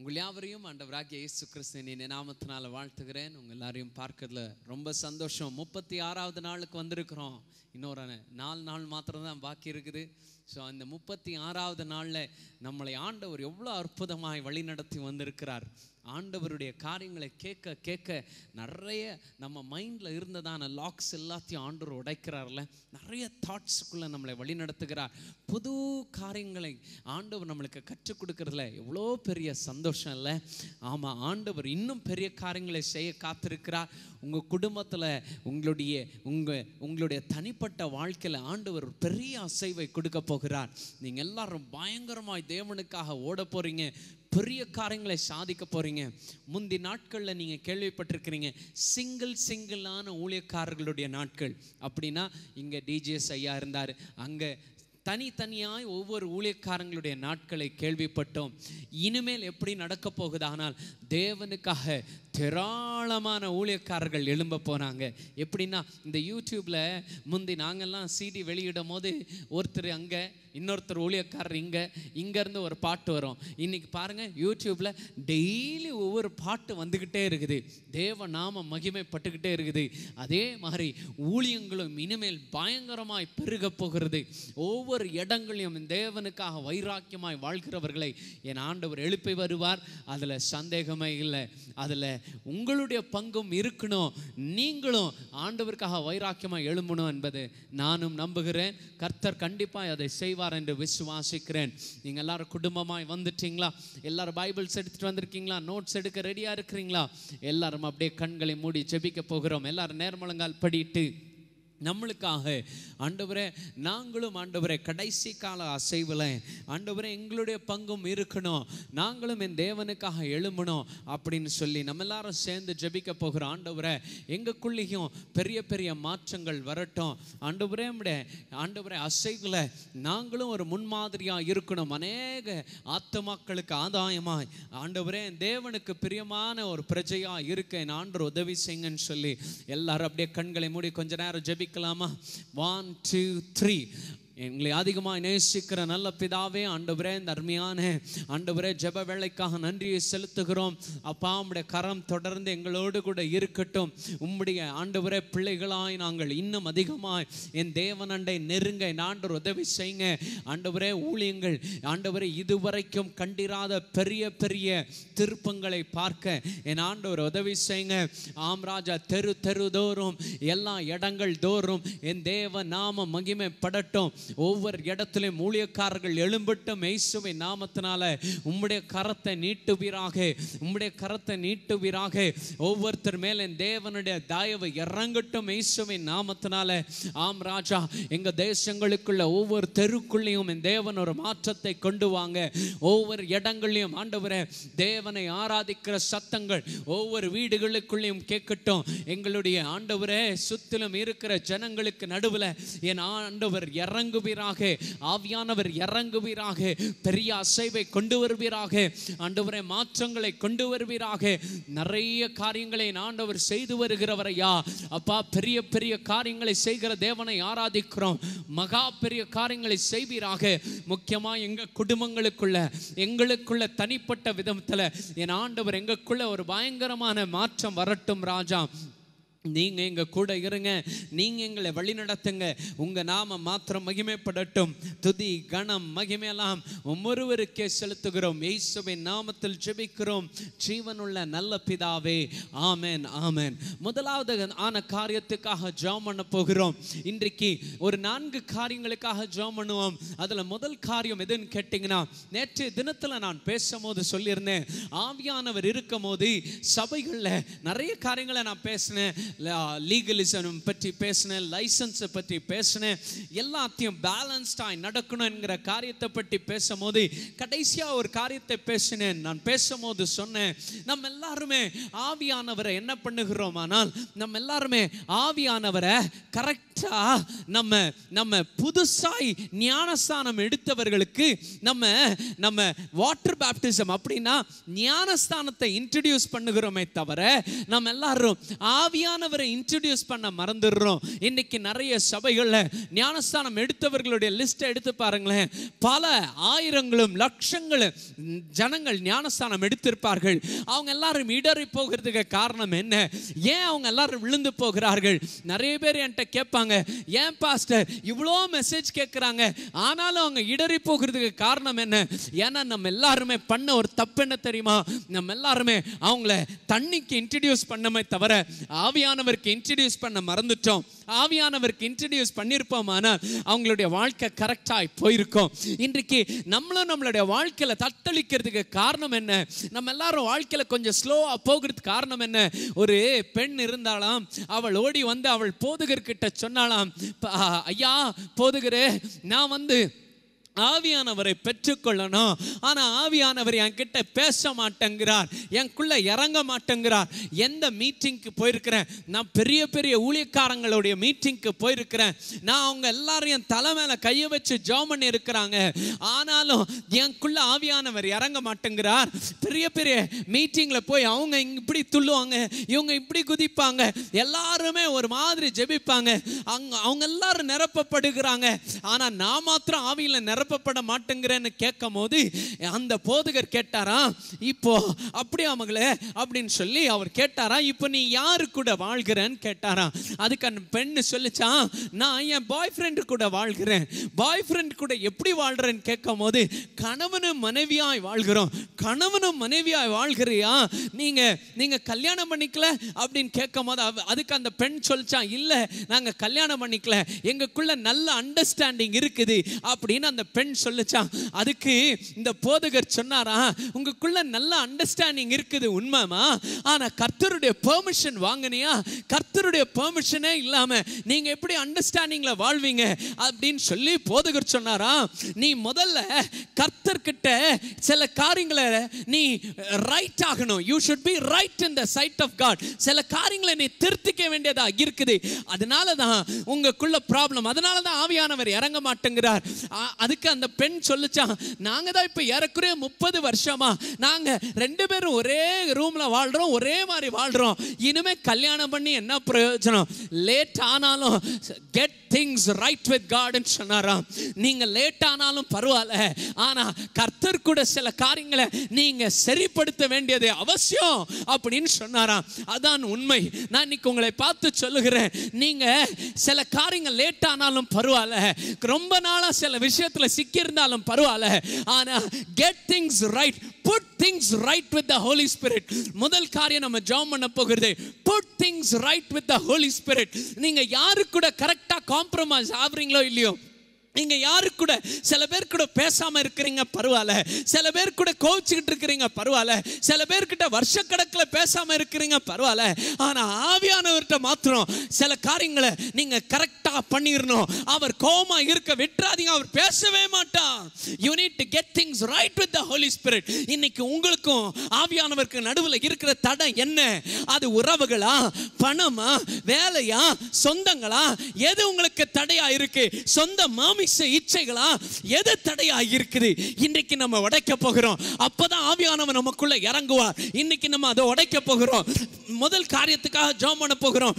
உங்கள் யாவரையும் ஏசு இயேசு கிறிஸ்தனின் நாமத்தினால் வாழ்த்துகிறேன் உங்கள் எல்லாரையும் பார்க்கறதுல ரொம்ப சந்தோஷம் முப்பத்தி ஆறாவது நாளுக்கு வந்திருக்கிறோம் இன்னொரு நாலு நாள் மாத்திரம் தான் பாக்கி இருக்குது ஸோ அந்த முப்பத்தி ஆறாவது நாளில் நம்மளை ஆண்டவர் எவ்வளோ அற்புதமாய் வழிநடத்தி வந்திருக்கிறார் ஆண்டவருடைய காரியங்களை கேட்க கேட்க நிறைய நம்ம மைண்டில் இருந்ததான லாக்ஸ் எல்லாத்தையும் ஆண்டவர் உடைக்கிறார்ல நிறைய தாட்ஸுக்குள்ளே நம்மளை வழிநடத்துகிறார் புது காரியங்களை ஆண்டவர் நம்மளுக்கு கற்றுக் கொடுக்கறதுல எவ்வளோ பெரிய சந்தோஷம் இல்லை ஆமாம் ஆண்டவர் இன்னும் பெரிய காரியங்களை செய்ய காத்திருக்கிறார் உங்கள் குடும்பத்தில் உங்களுடைய உங்கள் உங்களுடைய தனிப்பட்ட வாழ்க்கையில் ஆண்டவர் பெரிய அசைவை கொடுக்க போகிறார் நீங்கள் எல்லாரும் பயங்கரமாய் தேவனுக்காக ஓட போகிறீங்க பெரிய காரியங்களை சாதிக்க போகிறீங்க முந்தி நாட்களில் நீங்கள் கேள்விப்பட்டிருக்கிறீங்க சிங்கிள் சிங்கிளான ஊழியக்காரர்களுடைய நாட்கள் அப்படின்னா இங்கே டிஜிஎஸ் ஐயா இருந்தார் அங்கே தனித்தனியாய் ஒவ்வொரு ஊழியக்காரங்களுடைய நாட்களை கேள்விப்பட்டோம் இனிமேல் எப்படி நடக்க போகுது ஆனால் தேவனுக்காக திராளமான ஊழியக்காரர்கள் எழும்ப போனாங்க எப்படின்னா இந்த யூடியூப்பில் முந்தி நாங்கள்லாம் சிடி வெளியிடும் போது ஒருத்தர் அங்கே இன்னொருத்தர் ஊழியக்காரர் இங்கே இங்கேருந்து ஒரு பாட்டு வரும் இன்றைக்கி பாருங்கள் யூடியூப்பில் டெய்லி ஒவ்வொரு பாட்டு வந்துக்கிட்டே இருக்குது தேவ நாம மகிமைப்பட்டுக்கிட்டே இருக்குது அதே மாதிரி ஊழியங்களும் இனிமேல் பயங்கரமாய் பெருகப் போகிறது ஒவ்வொரு ஒவ்வொரு இடங்களையும் தேவனுக்காக வைராக்கியமாய் வாழ்கிறவர்களை என் ஆண்டவர் எழுப்பி வருவார் அதில் சந்தேகமே இல்லை அதில் உங்களுடைய பங்கும் இருக்கணும் நீங்களும் ஆண்டவருக்காக வைராக்கியமாக எழும்பணும் என்பது நானும் நம்புகிறேன் கர்த்தர் கண்டிப்பாக அதை செய்வார் என்று விசுவாசிக்கிறேன் நீங்கள் எல்லாரும் குடும்பமாய் வந்துட்டீங்களா எல்லாரும் பைபிள்ஸ் எடுத்துகிட்டு வந்திருக்கீங்களா நோட்ஸ் எடுக்க ரெடியாக இருக்கிறீங்களா எல்லாரும் அப்படியே கண்களை மூடி செபிக்க போகிறோம் எல்லாரும் நேர்மலங்கால் படிட்டு நம்மளுக்காக ஆண்டவரே நாங்களும் ஆண்டவரே கடைசி கால அசைவில் ஆண்டவரே எங்களுடைய பங்கும் இருக்கணும் நாங்களும் என் தேவனுக்காக எழும்பணும் அப்படின்னு சொல்லி நம்ம எல்லாரும் சேர்ந்து ஜபிக்க போகிற ஆண்டவரை எங்களுக்குள்ளேயும் பெரிய பெரிய மாற்றங்கள் வரட்டும் ஆண்டவரே ஆண்டவரே அசைவில் நாங்களும் ஒரு முன்மாதிரியாக இருக்கணும் அநேக ஆத்தமாக்களுக்கு ஆதாயமாய் ஆண்டவரே தேவனுக்கு பிரியமான ஒரு பிரஜையாக இருக்க என் ஆண்டு உதவி செய்யுங்கன்னு சொல்லி எல்லாரும் அப்படியே கண்களை மூடி கொஞ்ச நேரம் ஜபி ஆரம்பிக்கலாமா ஒன் டூ த்ரீ எங்களை அதிகமாக நேசிக்கிற நல்ல பிதாவே ஆண்டவரே இந்த அருமையான ஆண்டவரே ஜப வேலைக்காக நன்றியை செலுத்துகிறோம் அப்பா உம்முடைய கரம் தொடர்ந்து எங்களோடு கூட இருக்கட்டும் உம்முடைய ஆண்டவரே பிள்ளைகளாய் நாங்கள் இன்னும் அதிகமாய் என் தேவன் அண்டை நெருங்க நான் உதவி செய்யுங்க ஆண்டவரே ஊழியங்கள் ஆண்டவரை இதுவரைக்கும் கண்டிராத பெரிய பெரிய திருப்பங்களை பார்க்க என் ஆண்டவர் உதவி செய்யுங்க ஆம் ராஜா தெரு தெரு தோறும் எல்லா இடங்கள் தோறும் என் தேவ நாம மகிமைப்படட்டும் ஒவ்வொரு இடத்துலையும் ஊழியக்காரர்கள் எழும்பட்டும் மெய்சுவை நாமத்தினால உம்முடைய கரத்தை நீட்டுவீராக உம்முடைய கரத்தை நீட்டுவீராக ஒவ்வொருத்தர் மேலே தேவனுடைய தயவு இறங்கட்டும் மெய்சுவை நாமத்தினால ஆம் ராஜா எங்க தேசங்களுக்குள்ள ஒவ்வொரு தெருக்குள்ளேயும் என் தேவன் ஒரு மாற்றத்தை கொண்டு வாங்க ஒவ்வொரு இடங்கள்லையும் ஆண்டவர தேவனை ஆராதிக்கிற சத்தங்கள் ஒவ்வொரு வீடுகளுக்குள்ளேயும் கேட்கட்டும் எங்களுடைய ஆண்டவரே சுத்திலும் இருக்கிற ஜனங்களுக்கு நடுவில் என் ஆண்டவர் இறங்க இறங்குவீராக ஆவியானவர் இறங்குவீராக பெரிய அசைவை கொண்டு வருவீராக ஆண்டவரை மாற்றங்களை கொண்டு வருவீராக நிறைய காரியங்களை ஆண்டவர் செய்து வருகிறவரையா அப்பா பெரிய பெரிய காரியங்களை செய்கிற தேவனை ஆராதிக்கிறோம் மகா பெரிய காரியங்களை செய்வீராக முக்கியமாக எங்கள் குடும்பங்களுக்குள்ள எங்களுக்குள்ள தனிப்பட்ட விதத்தில் என் ஆண்டவர் எங்களுக்குள்ள ஒரு பயங்கரமான மாற்றம் வரட்டும் ராஜா நீங்க எங்க கூட இருங்க நீங்க எங்களை வழி நடத்துங்க உங்க நாம மாத்திரம் மகிமைப்படட்டும் துதி கணம் மகிமையெல்லாம் ஒவ்வொருவருக்கே செலுத்துகிறோம் இயேசுவின் நாமத்தில் ஜெபிக்கிறோம் ஜீவனுள்ள நல்ல பிதாவே ஆமேன் ஆமேன் முதலாவது ஆன காரியத்துக்காக ஜெபம் பண்ண போகிறோம் இன்றைக்கு ஒரு நான்கு காரியங்களுக்காக ஜெபம் பண்ணுவோம் அதுல முதல் காரியம் எதுன்னு கேட்டீங்கன்னா நேற்று தினத்துல நான் பேசும்போது சொல்லியிருந்தேன் ஆவியானவர் இருக்கும் போது சபைகள்ல நிறைய காரியங்களை நான் பேசினேன் லீகலிசம் பற்றி பேசினேன் லைசன்ஸை பற்றி பேசினேன் எல்லாத்தையும் பேலன்ஸ்டாக என்கிற காரியத்தை பற்றி பேசும்போது கடைசியாக ஒரு காரியத்தை பேசினேன் நான் பேசும்போது சொன்னேன் நம்ம எல்லாருமே ஆவியானவரை என்ன பண்ணுகிறோம் ஆனால் நம்ம எல்லாருமே ஆவியானவரை கரெக்டாக நம்ம நம்ம புதுசாய் ஞானஸ்தானம் எடுத்தவர்களுக்கு நம்ம நம்ம வாட்டர் பேப்டிசம் அப்படின்னா ஞானஸ்தானத்தை இன்ட்ரடியூஸ் பண்ணுகிறோமே தவிர நம்ம எல்லாரும் ஆவியான ஆண்டவரை இன்ட்ரடியூஸ் பண்ண மறந்துடுறோம் இன்னைக்கு நிறைய சபைகளில் ஞானஸ்தானம் எடுத்தவர்களுடைய லிஸ்ட்டை எடுத்து பாருங்களேன் பல ஆயிரங்களும் லட்சங்களும் ஜனங்கள் ஞானஸ்தானம் எடுத்திருப்பார்கள் அவங்க எல்லாரும் இடறி போகிறதுக்கு காரணம் என்ன ஏன் அவங்க எல்லாரும் விழுந்து போகிறார்கள் நிறைய பேர் என்கிட்ட கேட்பாங்க ஏன் பாஸ்டர் இவ்வளோ மெசேஜ் கேட்குறாங்க ஆனாலும் அவங்க இடறி போகிறதுக்கு காரணம் என்ன ஏன்னா நம்ம எல்லாருமே பண்ண ஒரு தப்பு என்ன தெரியுமா நம்ம எல்லாருமே அவங்கள தண்ணிக்கு இன்ட்ரடியூஸ் பண்ணமே தவிர ஆவிய ஆவியானவருக்கு இன்ட்ரடியூஸ் பண்ண மறந்துட்டோம் ஆவியானவருக்கு இன்ட்ரடியூஸ் ஆனால் அவங்களுடைய வாழ்க்கை கரெக்டாக போயிருக்கும் இன்றைக்கு நம்மளும் நம்மளுடைய வாழ்க்கையில் தத்தளிக்கிறதுக்கு காரணம் என்ன நம்ம எல்லாரும் வாழ்க்கையில் கொஞ்சம் ஸ்லோவாக போகிறதுக்கு காரணம் என்ன ஒரு பெண் இருந்தாலாம் அவள் ஓடி வந்து அவள் போதுகர்கிட்ட சொன்னாலாம் ஐயா போதுகிறே நான் வந்து ஆவியானவரை பெற்றுக்கொள்ளணும் ஆனால் ஆவியானவர் என்கிட்ட பேச மாட்டேங்கிறார் எனக்குள்ளே இறங்க மாட்டேங்கிறார் எந்த மீட்டிங்க்கு போயிருக்கிறேன் நான் பெரிய பெரிய ஊழியக்காரங்களுடைய மீட்டிங்க்கு போயிருக்கிறேன் நான் அவங்க எல்லாரும் தலை மேலே கையை வச்சு ஜோம் பண்ணி இருக்கிறாங்க ஆனாலும் எனக்குள்ளே ஆவியானவர் இறங்க மாட்டேங்கிறார் பெரிய பெரிய மீட்டிங்கில் போய் அவங்க இப்படி துள்ளுவாங்க இவங்க இப்படி குதிப்பாங்க எல்லாருமே ஒரு மாதிரி ஜெபிப்பாங்க அவங்க அவங்க எல்லாரும் நிரப்பப்படுகிறாங்க ஆனால் நான் மாத்திரம் ஆவியில் நிரப்ப நிரப்பப்பட மாட்டேங்கிறேன்னு கேட்கும் போது அந்த போதகர் கேட்டாரா இப்போ அப்படியே அவங்களே அப்படின்னு சொல்லி அவர் கேட்டாரா இப்போ நீ யாரு கூட வாழ்கிறேன்னு கேட்டாரா அதுக்கு அந்த பெண்ணு சொல்லிச்சா நான் என் பாய் ஃப்ரெண்டு கூட வாழ்கிறேன் பாய் ஃப்ரெண்ட் கூட எப்படி வாழ்கிறேன்னு கேட்கும் போது கணவனும் மனைவியாய் வாழ்கிறோம் கணவனும் மனைவியாய் வாழ்கிறியா நீங்கள் நீங்கள் கல்யாணம் பண்ணிக்கல அப்படின்னு கேட்கும் போது அதுக்கு அந்த பெண் சொல்லிச்சான் இல்லை நாங்கள் கல்யாணம் பண்ணிக்கல எங்களுக்குள்ள நல்ல அண்டர்ஸ்டாண்டிங் இருக்குது அப்படின்னு அந்த பெண் சொல்லுச்சான் அதுக்கு இந்த போதகர் சொன்னாரா உங்களுக்குள்ள நல்ல அண்டர்ஸ்டாண்டிங் இருக்குது உண்மைமா ஆனால் கர்த்தருடைய பெர்மிஷன் வாங்கினியா கர்த்தருடைய பெர்மிஷனே இல்லாமல் நீங்கள் எப்படி அண்டர்ஸ்டாண்டிங்கில் வாழ்வீங்க அப்படின்னு சொல்லி போதகர் சொன்னாரா நீ முதல்ல கர்த்தர்கிட்ட சில காரியங்களை நீ ரைட் ஆகணும் you should be right in the sight of God சில காரியங்களை நீ திருத்திக்க வேண்டியதா இருக்குது அதனால தான் உங்களுக்குள்ள ப்ராப்ளம் அதனால தான் ஆவியானவர் இறங்க மாட்டேங்கிறார் அதுக்கு எனக்கு அந்த பெண் சொல்லிச்சான் நாங்கள் தான் இப்போ ஏறக்குறைய முப்பது வருஷமா நாங்கள் ரெண்டு பேரும் ஒரே ரூமில் வாழ்கிறோம் ஒரே மாதிரி வாழ்கிறோம் இனிமேல் கல்யாணம் பண்ணி என்ன பிரயோஜனம் லேட் ஆனாலும் கெட் திங்ஸ் ரைட் வித் காடுன்னு சொன்னாராம் நீங்கள் லேட் ஆனாலும் பரவாயில்ல ஆனால் கர்த்தர் கூட சில காரியங்களை நீங்கள் சரிப்படுத்த வேண்டியது அவசியம் அப்படின்னு சொன்னாராம் அதான் உண்மை நான் இன்னைக்கு உங்களை பார்த்து சொல்லுகிறேன் நீங்கள் சில காரியங்கள் லேட் ஆனாலும் பரவாயில்ல ரொம்ப நாளாக சில விஷயத்தில் சிக்கியிருந்தாலும் பரவாயில்ல ஆனால் get things right put things right with the Holy Spirit முதல் காரியம் நம்ம ஜாம் பண்ண போகிறது put things right with the Holy Spirit நீங்கள் யாரு கூட கரெக்டாக காம்ப்ரமைஸ் ஆகுறீங்களோ இல்லையோ நீங்க யாரு கூட சில பேர் கூட பேசாம இருக்கிறீங்க பரவாயில்ல சில பேர் கூட கோவிச்சுக்கிட்டு இருக்கிறீங்க பரவாயில்ல சில பேர்கிட்ட வருஷக்கணக்கில் பேசாம இருக்கிறீங்க பரவாயில்ல ஆனா ஆவியானவர்கிட்ட மாத்திரம் சில காரியங்களை நீங்க கரெக்டா பண்ணிடணும் அவர் கோமா இருக்க விட்டுறாதீங்க அவர் பேசவே மாட்டான் you need to get things right with the Holy Spirit இன்னைக்கு உங்களுக்கும் ஆவியானவருக்கு நடுவில் இருக்கிற தடை என்ன அது உறவுகளா பணமா வேலையா சொந்தங்களா எது உங்களுக்கு தடையா இருக்கு சொந்த மாமி ஆசை இச்சைகளா எது தடையா இருக்குது இன்றைக்கு நம்ம உடைக்க போகிறோம் அப்பதான் ஆவியானவன் நமக்குள்ள இறங்குவார் இன்னைக்கு நம்ம அதை உடைக்க போகிறோம் முதல் காரியத்துக்காக ஜோம் பண்ண போகிறோம்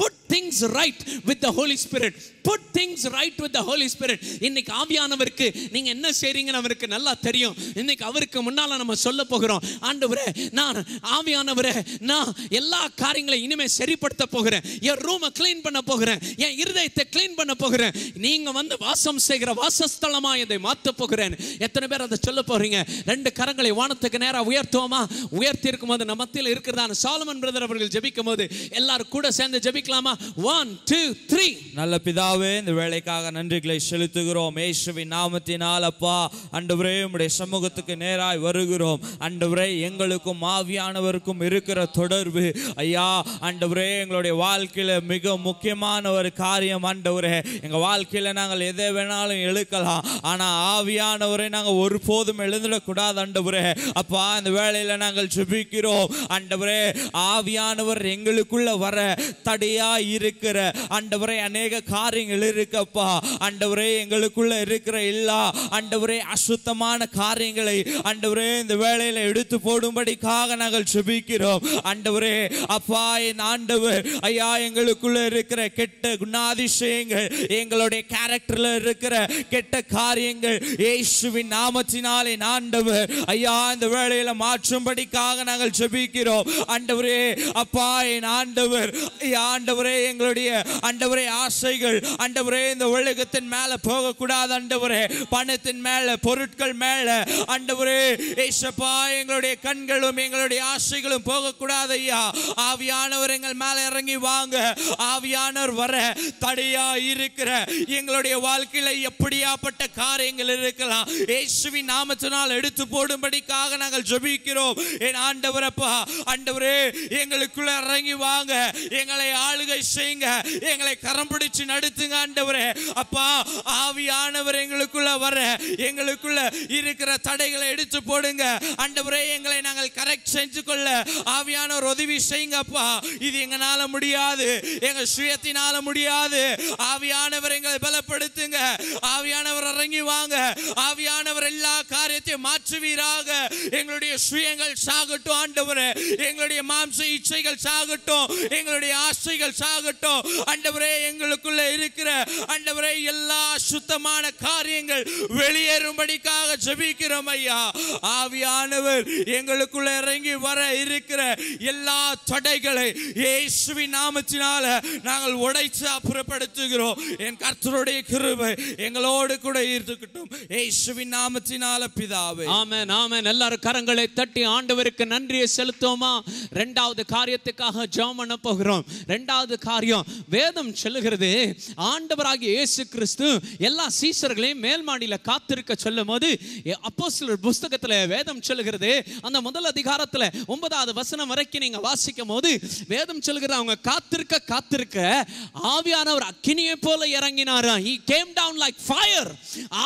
put things right with the Holy Spirit put things right with the Holy Spirit இன்னைக்கு ஆவியானவருக்கு நீங்க என்ன செய்றீங்கன்னு அவருக்கு நல்லா தெரியும் இன்னைக்கு அவருக்கு முன்னால நம்ம சொல்ல போகிறோம் ஆண்டவரே நான் ஆவியானவரே நான் எல்லா காரியங்களையும் இனிமே சரிப்படுத்த போகிறேன் என் ரூமை க்ளீன் பண்ண போகிறேன் என் இருதயத்தை க்ளீன் பண்ண போகிறேன் நீங்க வந்து வாச வாசம் செய்கிற வாசஸ்தலமா இதை மாற்ற போகிறேன் எத்தனை பேர் அதை சொல்ல போறீங்க ரெண்டு கரங்களை வானத்துக்கு நேராக உயர்த்துவோமா உயர்த்தி இருக்கும் போது நம்ம மத்தியில் இருக்கிறதான சாலமன் பிரதர் அவர்கள் ஜபிக்கும் போது எல்லாரும் கூட சேர்ந்து ஜெபிக்கலாமா ஒன் டூ த்ரீ நல்ல பிதாவே இந்த வேலைக்காக நன்றிகளை செலுத்துகிறோம் ஏசுவின் நாமத்தினால் அப்பா அண்டவரே உடைய சமூகத்துக்கு நேராய் வருகிறோம் அண்டவரே எங்களுக்கும் ஆவியானவருக்கும் இருக்கிற தொடர்பு ஐயா அண்டவரே எங்களுடைய வாழ்க்கையில் மிக முக்கியமான ஒரு காரியம் ஆண்டவரே எங்கள் வாழ்க்கையில் நாங்கள் எதை எதை வேணாலும் எழுக்கலாம் ஆனால் ஆவியானவரை நாங்கள் போதும் எழுந்துடக்கூடாது அண்டவரே அப்பா அந்த வேலையில் நாங்கள் சுபிக்கிறோம் ஆண்டவரே ஆவியானவர் எங்களுக்குள்ள வர தடையா இருக்கிற ஆண்டவரே அநேக காரியங்கள் இருக்கப்பா ஆண்டவரே எங்களுக்குள்ள இருக்கிற எல்லா ஆண்டவரே அசுத்தமான காரியங்களை ஆண்டவரே இந்த வேலையில் எடுத்து போடும்படிக்காக நாங்கள் சுபிக்கிறோம் அண்டவரே அப்பா என் ஆண்டவர் ஐயா எங்களுக்குள்ள இருக்கிற கெட்ட குணாதிசயங்கள் எங்களுடைய கேரக்டர்ல உங்களுக்குள்ள இருக்கிற கெட்ட காரியங்கள் இயேசுவின் நாமத்தினாலே ஆண்டவர் ஐயா இந்த வேலையில மாற்றும்படிக்காக நாங்கள் ஜெபிக்கிறோம் ஆண்டவரே அப்பா என் ஆண்டவர் ஆண்டவரே எங்களுடைய ஆண்டவரே ஆசைகள் ஆண்டவரே இந்த உலகத்தின் மேல போகக்கூடாது ஆண்டவரே பணத்தின் மேல பொருட்கள் மேல ஆண்டவரே ஏசப்பா எங்களுடைய கண்களும் எங்களுடைய ஆசைகளும் போகக்கூடாது ஐயா ஆவியானவர் எங்கள் மேல இறங்கி வாங்க ஆவியானவர் வர தடையா இருக்கிற எங்களுடைய வாழ்க்கையில் எப்படியாப்பட்ட காரியங்கள் இருக்கலாம் இயேசுவின் நாமத்தினால் எடுத்து போடும்படிக்காக நாங்கள் ஜபிக்கிறோம் என் ஆண்டவரப்பா ஆண்டவரே எங்களுக்குள்ள இறங்கி வாங்க எங்களை ஆளுகை செய்யுங்க எங்களை கரம் பிடிச்சு நடத்துங்க ஆண்டவரே அப்பா ஆவியானவர் எங்களுக்குள்ள வர எங்களுக்குள்ள இருக்கிற தடைகளை எடுத்து போடுங்க ஆண்டவரே எங்களை நாங்கள் கரெக்ட் செஞ்சு கொள்ள ஆவியானவர் உதவி செய்யுங்கப்பா இது எங்களால் முடியாது எங்கள் சுயத்தினால முடியாது ஆவியானவர் எங்களை பலப்படுத்து செய்யுங்க ஆவியானவர் இறங்கி வாங்க ஆவியானவர் எல்லா காரியத்தையும் மாற்றுவீராக எங்களுடைய சுயங்கள் சாகட்டும் ஆண்டவர் எங்களுடைய மாம்ச இச்சைகள் சாகட்டும் எங்களுடைய ஆசைகள் சாகட்டும் ஆண்டவரே எங்களுக்குள்ள இருக்கிற ஆண்டவரே எல்லா சுத்தமான காரியங்கள் வெளியேறும்படிக்காக ஜபிக்கிறோம் ஐயா ஆவியானவர் எங்களுக்குள்ள இறங்கி வர இருக்கிற எல்லா தடைகளை இயேசுவின் நாமத்தினால நாங்கள் உடைச்சு அப்புறப்படுத்துகிறோம் என் கர்த்தருடைய கிரு கிருபை எங்களோடு கூட நாமத்தினால பிதாவே எல்லாரும் கரங்களை தட்டி ஆண்டவருக்கு நன்றியை செலுத்துவோமா ரெண்டாவது காரியத்துக்காக பண்ண போகிறோம் ரெண்டாவது காரியம் வேதம் சொல்லுகிறது ஆண்டவராகிய இயேசு கிறிஸ்து எல்லா சீசர்களையும் மேல்மாடியில் காத்திருக்க சொல்லும் போது அப்போ சிலர் புஸ்தகத்தில் வேதம் சொல்லுகிறது அந்த முதல் அதிகாரத்தில் ஒன்பதாவது வசனம் வரைக்கும் நீங்கள் வாசிக்கும் போது வேதம் சொல்லுகிறது அவங்க காத்திருக்க காத்திருக்க ஆவியானவர் அக்கினியை போல இறங்கினாராம் he came down like fire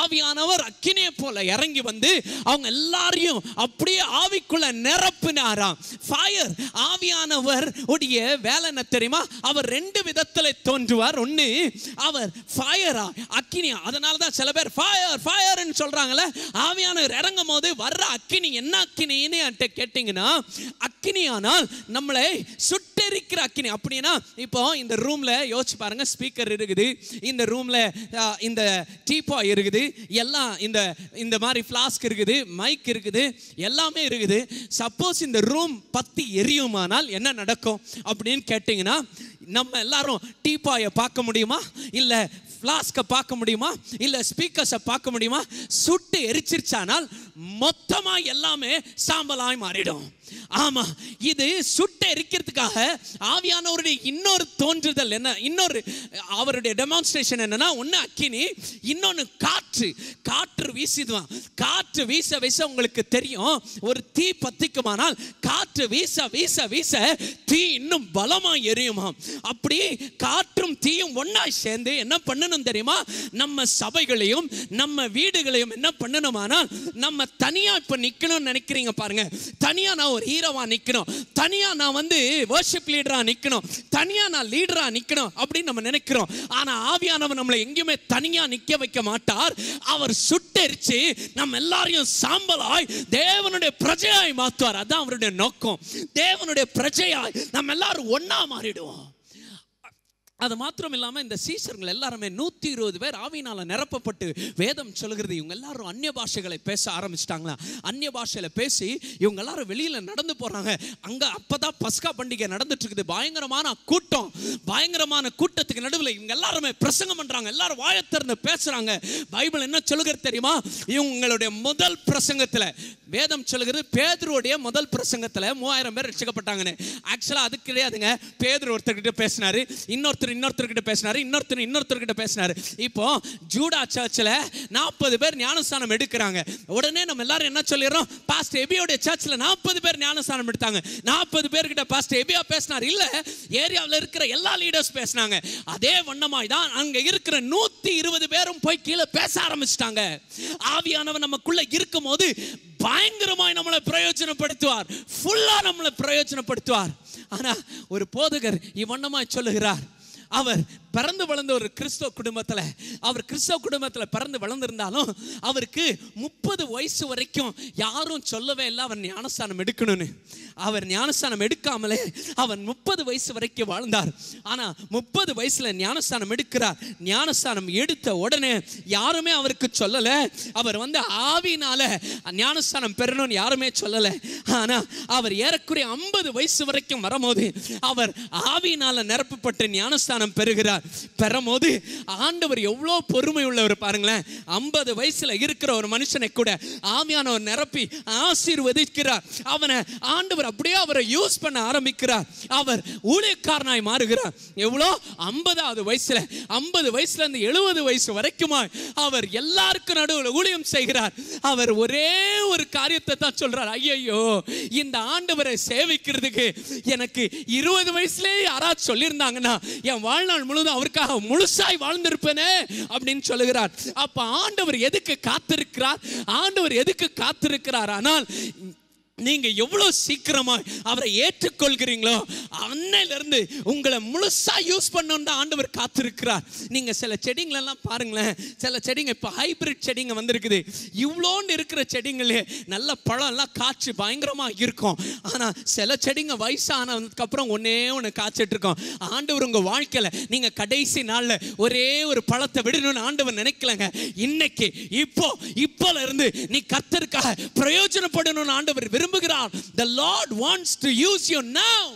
ஆவியானவர் அக்கினியை போல இறங்கி வந்து அவங்க எல்லாரையும் அப்படியே ஆவிக்குள்ள நிரப்பினாராம் ஃபயர் ஆவியானவர் உடைய வேலை என்ன தெரியுமா அவர் ரெண்டு விதத்தில் தோன்றுவார் ஒன்று அவர் ஃபயரா அக்கினியா அதனால தான் சில பேர் ஃபயர் ஃபயர்னு சொல்கிறாங்களே ஆவியானவர் இறங்கும் போது வர்ற அக்கினி என்ன அக்கினின்னு என்கிட்ட கேட்டிங்கன்னா அக்கினியானால் நம்மளை சுட்டெரிக்கிற அக்கினி அப்படின்னா இப்போ இந்த ரூமில் யோசிச்சு பாருங்கள் ஸ்பீக்கர் இருக்குது இந்த ரூமில் இந்த டீபாய் இருக்குது எல்லாம் இந்த இந்த மாதிரி ஃப்ளாஸ்க் இருக்குது மைக் இருக்குது எல்லாமே இருக்குது சப்போஸ் இந்த ரூம் பற்றி எரியுமானால் என்ன நடக்கும் அப்படின்னு கேட்டிங்கன்னா நம்ம எல்லாரும் டீபாயை பார்க்க முடியுமா இல்லை ஃப்ளாஸ்கை பார்க்க முடியுமா இல்லை ஸ்பீக்கர்ஸை பார்க்க முடியுமா சுட்டு எரிச்சிருச்சானால் மொத்தமாக எல்லாமே சாம்பலாய் மாறிடும் ஆமா இது சுட்ட எரிக்கிறதுக்காக ஆவியானவருடைய இன்னொரு தோன்றுதல் என்ன இன்னொரு அவருடைய டெமான்ஸ்ட்ரேஷன் என்னன்னா ஒன்று அக்கினி இன்னொன்று காற்று காற்று வீசிடுவான் காற்று வீச வீச உங்களுக்கு தெரியும் ஒரு தீ பத்திக்குமானால் காற்று வீச வீச வீச தீ இன்னும் பலமா எரியுமா அப்படி காற்றும் தீயும் ஒன்னா சேர்ந்து என்ன பண்ணணும் தெரியுமா நம்ம சபைகளையும் நம்ம வீடுகளையும் என்ன பண்ணணுமானால் நம்ம தனியா இப்ப நிக்கணும்னு நினைக்கிறீங்க பாருங்க தனியா நான் ஒரு ஹீரோவா நிற்கணும் தனியா நான் வந்து வர்ஷிப் லீடரா நிற்கணும் தனியா நான் லீடரா நிற்கணும் அப்படின்னு நம்ம நினைக்கிறோம் ஆனா ஆவியானவர் நம்மளை எங்கேயுமே தனியா நிக்க வைக்க மாட்டார் அவர் சுட்டெரிச்சு நம்ம எல்லாரையும் சாம்பலாய் தேவனுடைய பிரஜையாய் மாத்துவார் அதான் அவருடைய நோக்கம் தேவனுடைய பிரஜையாய் நம்ம எல்லாரும் ஒன்னா மாறிடுவோம் அது மாத்திரம் இல்லாமல் இந்த சீசர்கள் எல்லாருமே நூற்றி இருபது பேர் ஆவினால் நிரப்பப்பட்டு வேதம் சொல்கிறது இவங்க எல்லாரும் அந்நிய பாஷைகளை பேச ஆரம்பிச்சிட்டாங்களா அந்நிய பாஷையில் பேசி இவங்க எல்லாரும் வெளியில் நடந்து போகிறாங்க அங்கே அப்போ தான் பஸ்கா பண்டிகை நடந்துட்டுருக்குது பயங்கரமான கூட்டம் பயங்கரமான கூட்டத்துக்கு நடுவில் இவங்க எல்லாருமே பிரசங்கம் பண்ணுறாங்க எல்லாரும் வாயத்திறந்து பேசுகிறாங்க பைபிள் என்ன சொல்கிறது தெரியுமா இவங்களுடைய முதல் பிரசங்கத்தில் வேதம் சொல்கிறது பேதருடைய முதல் பிரசங்கத்தில் மூவாயிரம் பேர் ரசிக்கப்பட்டாங்கன்னு ஆக்சுவலாக அது கிடையாதுங்க பேதர் ஒருத்தர்கிட்ட பேசினார் இன்னொருத்தர் இன்னொருத்தர்கிட்ட பேசினாரு இன்னொருத்தர் இன்னொருத்தர்கிட்ட பேசினாரு இப்போ ஜூடா சர்ச்சில் நாற்பது பேர் ஞானஸ்தானம் எடுக்கிறாங்க உடனே நம்ம எல்லாரும் என்ன சொல்லிடுறோம் பாஸ்ட் எபியோடைய சர்ச்சில் நாற்பது பேர் ஞானஸ்தானம் எடுத்தாங்க நாற்பது பேர்கிட்ட பாஸ்ட் எபியா பேசினார் இல்லை ஏரியாவில் இருக்கிற எல்லா லீடர்ஸ் பேசினாங்க அதே வண்ணமாய் தான் அங்கே இருக்கிற நூற்றி இருபது பேரும் போய் கீழே பேச ஆரம்பிச்சிட்டாங்க ஆவியானவன் நமக்குள்ள இருக்கும் போது பயங்கரமாய் நம்மளை பிரயோஜனப்படுத்துவார் ஃபுல்லாக நம்மளை பிரயோஜனப்படுத்துவார் ஆனால் ஒரு போதகர் இவ்வண்ணமாய் சொல்லுகிறார் அவர் பிறந்து வளர்ந்த ஒரு கிறிஸ்தவ குடும்பத்தில் அவர் கிறிஸ்தவ குடும்பத்தில் பிறந்து வளர்ந்துருந்தாலும் அவருக்கு முப்பது வயசு வரைக்கும் யாரும் சொல்லவே இல்லை அவர் ஞானஸ்தானம் எடுக்கணும்னு அவர் ஞானஸ்தானம் எடுக்காமலே அவன் முப்பது வயசு வரைக்கும் வாழ்ந்தார் ஆனால் முப்பது வயசில் ஞானஸ்தானம் எடுக்கிறார் ஞானஸ்தானம் எடுத்த உடனே யாருமே அவருக்கு சொல்லலை அவர் வந்து ஆவினால ஞானஸ்தானம் பெறணும்னு யாருமே சொல்லலை ஆனால் அவர் ஏறக்குறைய ஐம்பது வயசு வரைக்கும் வரும்போது அவர் ஆவினால நிரப்பப்பட்டு ஞானஸ்தானம் பெறுகிறார் பெறும்போது ஆண்டவர் எவ்வளோ பொறுமை உள்ளவர் பாருங்களேன் ஐம்பது வயசில் இருக்கிற ஒரு மனுஷனை கூட ஆவியானவர் நிரப்பி ஆசீர்வதிக்கிறார் அவனை ஆண்டவர் அப்படியே அவரை யூஸ் பண்ண ஆரம்பிக்கிறார் அவர் ஊழியக்காரனாய் மாறுகிறார் எவ்வளோ ஐம்பதாவது வயசில் ஐம்பது வயசுலேருந்து எழுபது வயசு வரைக்குமா அவர் எல்லாருக்கும் நடுவில் ஊழியம் செய்கிறார் அவர் ஒரே ஒரு காரியத்தை தான் சொல்கிறார் ஐயையோ இந்த ஆண்டவரை சேவிக்கிறதுக்கு எனக்கு இருபது வயசுலேயே யாராவது சொல்லியிருந்தாங்கன்னா என் வாழ்நாள் முழுதும் நாளும் அவருக்காக முழுசாய் வாழ்ந்திருப்பேனே அப்படின்னு சொல்லுகிறார் அப்ப ஆண்டவர் எதுக்கு காத்திருக்கிறார் ஆண்டவர் எதுக்கு காத்திருக்கிறார் ஆனால் நீங்க எவ்வளோ சீக்கிரமா அவரை ஏற்றுக்கொள்கிறீங்களோ இருந்து உங்களை முழுசா யூஸ் பண்ணணும் தான் ஆண்டவர் காத்திருக்கிறார் நீங்க சில செடிங்களெல்லாம் பாருங்களேன் சில செடிங்க இப்போ ஹைபிரிட் செடிங்க வந்திருக்குது இவ்வளோன்னு இருக்கிற செடிங்களே நல்ல பழம்லாம் காய்ச்சி பயங்கரமா இருக்கும் ஆனால் சில செடிங்க வயசானதுக்கு ஒன்னே ஒன்றே ஒன்று இருக்கோம் ஆண்டவர் உங்கள் வாழ்க்கையில் நீங்க கடைசி நாளில் ஒரே ஒரு பழத்தை விடணும்னு ஆண்டவர் நினைக்கலங்க இன்னைக்கு இப்போ இப்போல இருந்து நீ கத்தருக்காக பிரயோஜனப்படணும்னு ஆண்டவர் விரும்ப the lord wants to use you now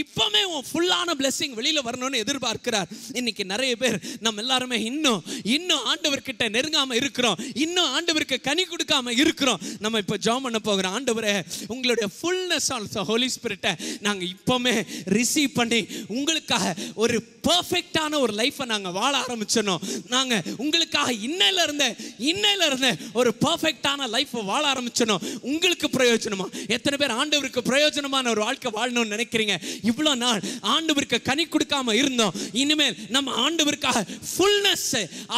இப்பவுமே உன் ஃபுல்லான பிளெஸ்ஸிங் வெளியில் வரணும்னு எதிர்பார்க்கிறார் இன்னைக்கு நிறைய பேர் நம்ம எல்லாருமே இன்னும் இன்னும் ஆண்டவர்கிட்ட நெருங்காமல் இருக்கிறோம் இன்னும் ஆண்டவருக்கு கனி கொடுக்காம இருக்கிறோம் நம்ம இப்போ ஜாம் பண்ண போகிற ஆண்டவரே உங்களுடைய ஃபுல்னஸ் ஆல்ஸ் ஹோலி ஸ்பிரிட்டை நாங்கள் இப்போவுமே ரிசீவ் பண்ணி உங்களுக்காக ஒரு பர்ஃபெக்டான ஒரு லைஃப்பை நாங்கள் வாழ ஆரம்பிச்சிடணும் நாங்கள் உங்களுக்காக இன்னையில இருந்தேன் இன்னையில இருந்த ஒரு பர்ஃபெக்டான லைஃப்பை வாழ ஆரம்பிச்சிடணும் உங்களுக்கு பிரயோஜனமா எத்தனை பேர் ஆண்டவருக்கு பிரயோஜனமான ஒரு வாழ்க்கை வாழணும்னு நினைக்கிறீங்க இவ்வளோ நாள் ஆண்டவருக்கு கனி கொடுக்காம இருந்தோம் இனிமேல் நம்ம ஆண்டவருக்காக ஃபுல்னஸ்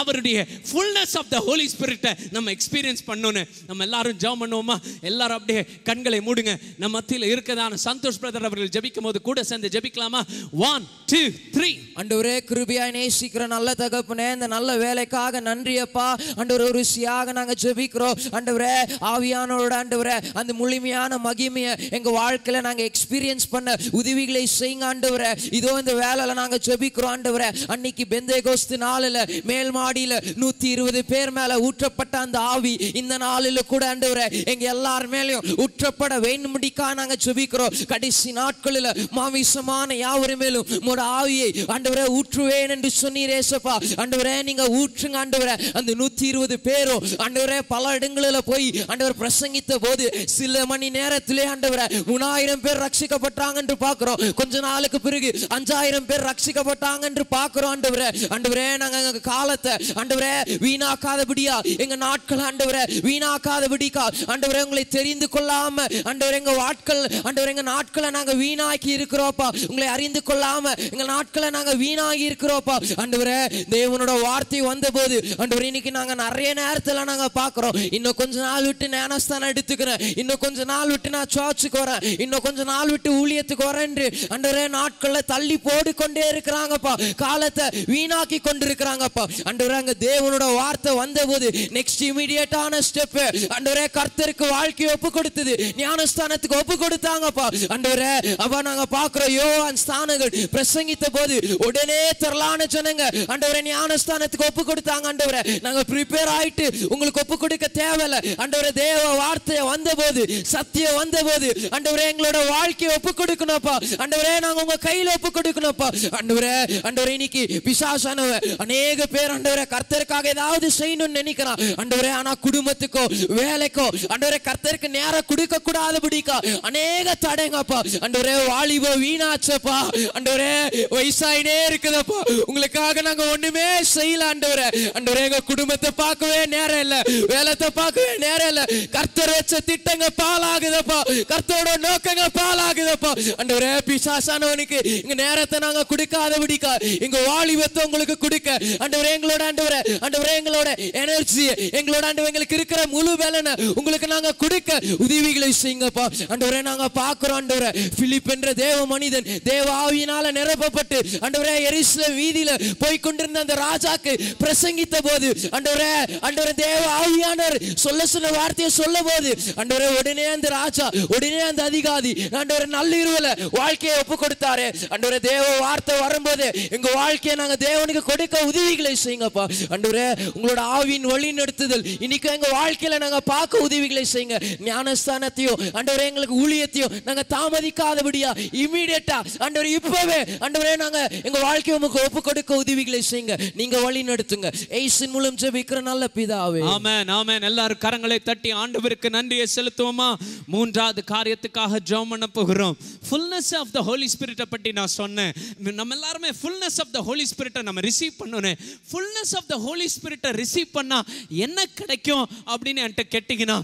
அவருடைய ஃபுல்னஸ் ஆஃப் த ஹோலி ஸ்பிரிட்டை நம்ம எக்ஸ்பீரியன்ஸ் பண்ணணும்னு நம்ம எல்லாரும் ஜெபம் பண்ணுவோமா எல்லாரும் அப்படியே கண்களை மூடுங்க நம்ம மத்தியில் இருக்கதான சந்தோஷ் பிரதர் அவர்கள் ஜபிக்கும் போது கூட சேர்ந்து ஜபிக்கலாமா ஒன் டூ த்ரீ அண்டவரே கிருபியா நேசிக்கிற நல்ல தகப்புனே இந்த நல்ல வேலைக்காக நன்றியப்பா அண்டவர் ஒரு ருசியாக நாங்கள் ஜெபிக்கிறோம் அண்டவரே ஆவியானோட அண்டவரே அந்த முழுமையான மகிமையை எங்கள் வாழ்க்கையில் நாங்கள் எக்ஸ்பீரியன்ஸ் பண்ண உதவி கிரியைகளை செய்யுங்க இதோ இந்த வேலையில் நாங்க ஜெபிக்கிறோம் ஆண்டவர அன்னைக்கு பெந்தே கோஸ்து நாளில் மேல் மாடியில் நூத்தி இருபது பேர் மேல ஊற்றப்பட்ட அந்த ஆவி இந்த நாளில் கூட ஆண்டவர எங்க எல்லார் மேலையும் ஊற்றப்பட முடிக்கா நாங்க ஜெபிக்கிறோம் கடைசி நாட்களில் மாமிசமான யாவரு மேலும் உங்களோட ஆவியை ஆண்டவர ஊற்றுவேன் என்று சொன்னீர் ஏசப்பா ஆண்டவரே நீங்க ஊற்றுங்க ஆண்டவர அந்த நூத்தி இருபது பேரும் ஆண்டவர பல இடங்களில் போய் ஆண்டவர் பிரசங்கித்த போது சில மணி நேரத்திலே ஆண்டவர மூணாயிரம் பேர் ரட்சிக்கப்பட்டாங்க என்று பார்க்கிறோம் கொஞ்ச நாளுக்கு பிறகு அஞ்சாயிரம் பேர் ரட்சிக்கப்பட்டாங்க என்று பார்க்கிறோம் ஆண்டவரே ஆண்டவரே நாங்க எங்கள் காலத்தை ஆண்டவரே வீணாக்காதபடியா எங்க நாட்கள் ஆண்டவரே வீணாக்காதபடிக்கா ஆண்டவரே உங்களை தெரிந்து கொள்ளாம ஆண்டவரே எங்க வாட்கள் ஆண்டவரே எங்க நாட்களை நாங்க வீணாக்கி இருக்கிறோப்பா உங்களை அறிந்து கொள்ளாம எங்க நாட்களை நாங்க வீணாகி இருக்கிறோப்பா ஆண்டவரே தேவனோட வார்த்தை வந்தபோது ஆண்டவரே இன்னைக்கு நாங்க நிறைய நேரத்துல நாங்க பார்க்குறோம் இன்னும் கொஞ்ச நாள் விட்டு ஞானஸ்தானம் எடுத்துக்கிறேன் இன்னும் கொஞ்ச நாள் விட்டு நான் சர்ச்சுக்கு வரேன் இன்னும் கொஞ்ச நாள் விட்டு ஊழியத்துக்கு வரேன் அன்றரே நாட்கள்ல தள்ளி போடிக்கொண்டே இருக்கிறாங்கப்பா காலத்தை வீணாக்கி கொண்டிருக்கிறாங்கப்பா அன்றரே அங்க தேவனோட வார்த்தை வந்தபோது நெக்ஸ்ட் இமீடியட்டான ஸ்டெப் அன்றரே கர்த்தருக்கு வாழ்க்கையை ஒப்பு கொடுத்தது ஞானஸ்தானத்துக்கு ஒப்பு கொடுத்தாங்கப்பா அன்றரே அப்ப நாங்க பாக்குறோம் யோவான் ஸ்தானங்கள் பிரசங்கித்த போது உடனே திரளான ஜனங்க அண்டவரே ஞானஸ்தானத்துக்கு ஒப்பு கொடுத்தாங்க அண்டவரே நாங்க ப்ரிப்பேர் ஆயிட்டு உங்களுக்கு ஒப்பு கொடுக்க தேவையில்ல அண்டவரே தேவ வார்த்தை வந்த வந்தபோது சத்தியம் போது அண்டவரே எங்களோட வாழ்க்கையை ஒப்பு கொடுக்கணும்ப்பா அண்டவரே நாங்க உங்க கையில ஒப்பு கொடுக்கணும்ப்பா அண்டவரே அண்டவரே இன்னைக்கு பிசாசானவ அநேக பேர் அண்டவரே கர்த்தருக்காக ஏதாவது செய்யணும்னு நினைக்கிறான் அண்டவரே ஆனா குடும்பத்துக்கோ வேலைக்கோ அண்டவரே கர்த்தருக்கு நேரம் கொடுக்க கூடாதபடிக்கா அநேக தடைங்கப்பா அண்டவரே வாலிபோ வீணாச்சப்பா அண்டவரே வயசாயினே இருக்குதப்பா உங்களுக்காக நாங்க ஒண்ணுமே செய்யல அண்டவரே அண்டவரே எங்க குடும்பத்தை பார்க்கவே நேரம் இல்ல வேலத்தை பார்க்கவே நேரம் இல்ல கர்த்தர் வச்ச திட்டங்க பாலாகுதப்பா கர்த்தரோட நோக்கங்க பாலாகுதப்பா அண்டவரே பிசாசானவனுக்கு எங்க நேரத்தை நாங்க கொடுக்காத பிடிக்க எங்க வாலிபத்தை உங்களுக்கு கொடுக்க ஆண்டவரே எங்களோட ஆண்டவரே ஆண்டவரே எங்களோட எனர்ஜி எங்களோட ஆண்டவர் எங்களுக்கு இருக்கிற முழு வேலைன உங்களுக்கு நாங்க கொடுக்க உதவிகளை செய்யுங்கப்பா ஆண்டவரே நாங்க பாக்குறோம் ஆண்டவரே பிலிப் என்ற தேவ மனிதன் தேவ ஆவியினால நிரப்பப்பட்டு ஆண்டவரே எரிசில வீதியில போய் கொண்டிருந்த அந்த ராஜாக்கு பிரசங்கித்த போது ஆண்டவரே ஆண்டவரே தேவ ஆவியானர் சொல்ல சொன்ன வார்த்தையை சொல்ல போது ஆண்டவரே உடனே அந்த ராஜா உடனே அந்த அதிகாரி ஆண்டவரே நள்ளிரவுல வாழ் வாழ்க்கையை ஒப்பு கொடுத்தாரு அண்டவரே தேவ வார்த்தை வரும்போது எங்க வாழ்க்கையை நாங்க தேவனுக்கு கொடுக்க உதவிகளை செய்யுங்கப்பா அண்டவரே உங்களோட ஆவின் வழி நடத்துதல் இன்னைக்கு எங்க வாழ்க்கையில நாங்க பார்க்க உதவிகளை செய்யுங்க ஞானஸ்தானத்தையும் அண்டவரே எங்களுக்கு ஊழியத்தையும் நாங்க தாமதிக்காதபடியா இமீடியட்டா அண்டவர் இப்பவே அண்டவரே நாங்க எங்க வாழ்க்கையை உங்களுக்கு ஒப்பு கொடுக்க உதவிகளை செய்யுங்க நீங்க வழி நடத்துங்க ஏசின் மூலம் ஜெபிக்கிற நல்ல பிதாவே ஆமென் ஆமென் எல்லாரும் கரங்களை தட்டி ஆண்டவருக்கு நன்றியை செலுத்துவோமா மூன்றாவது காரியத்துக்காக ஜெபம் பண்ண போகிறோம் ஃபுல்னஸ் ஆஃப் த ஹோலி ஸ்பிரிட்டை பற்றி நான் சொன்னேன் நம்ம எல்லாருமே ஃபுல்னஸ் ஆஃப் த ஹோலி ஸ்பிரிட்டை நம்ம ரிசீவ் பண்ணணும் ஃபுல்னஸ் ஆஃப் த ஹோலி ஸ்பிரிட்டை ரிசீவ் பண்ணால் என்ன கிடைக்கும் அப்படின்னு என்கிட்ட கேட்டிங்கன்னா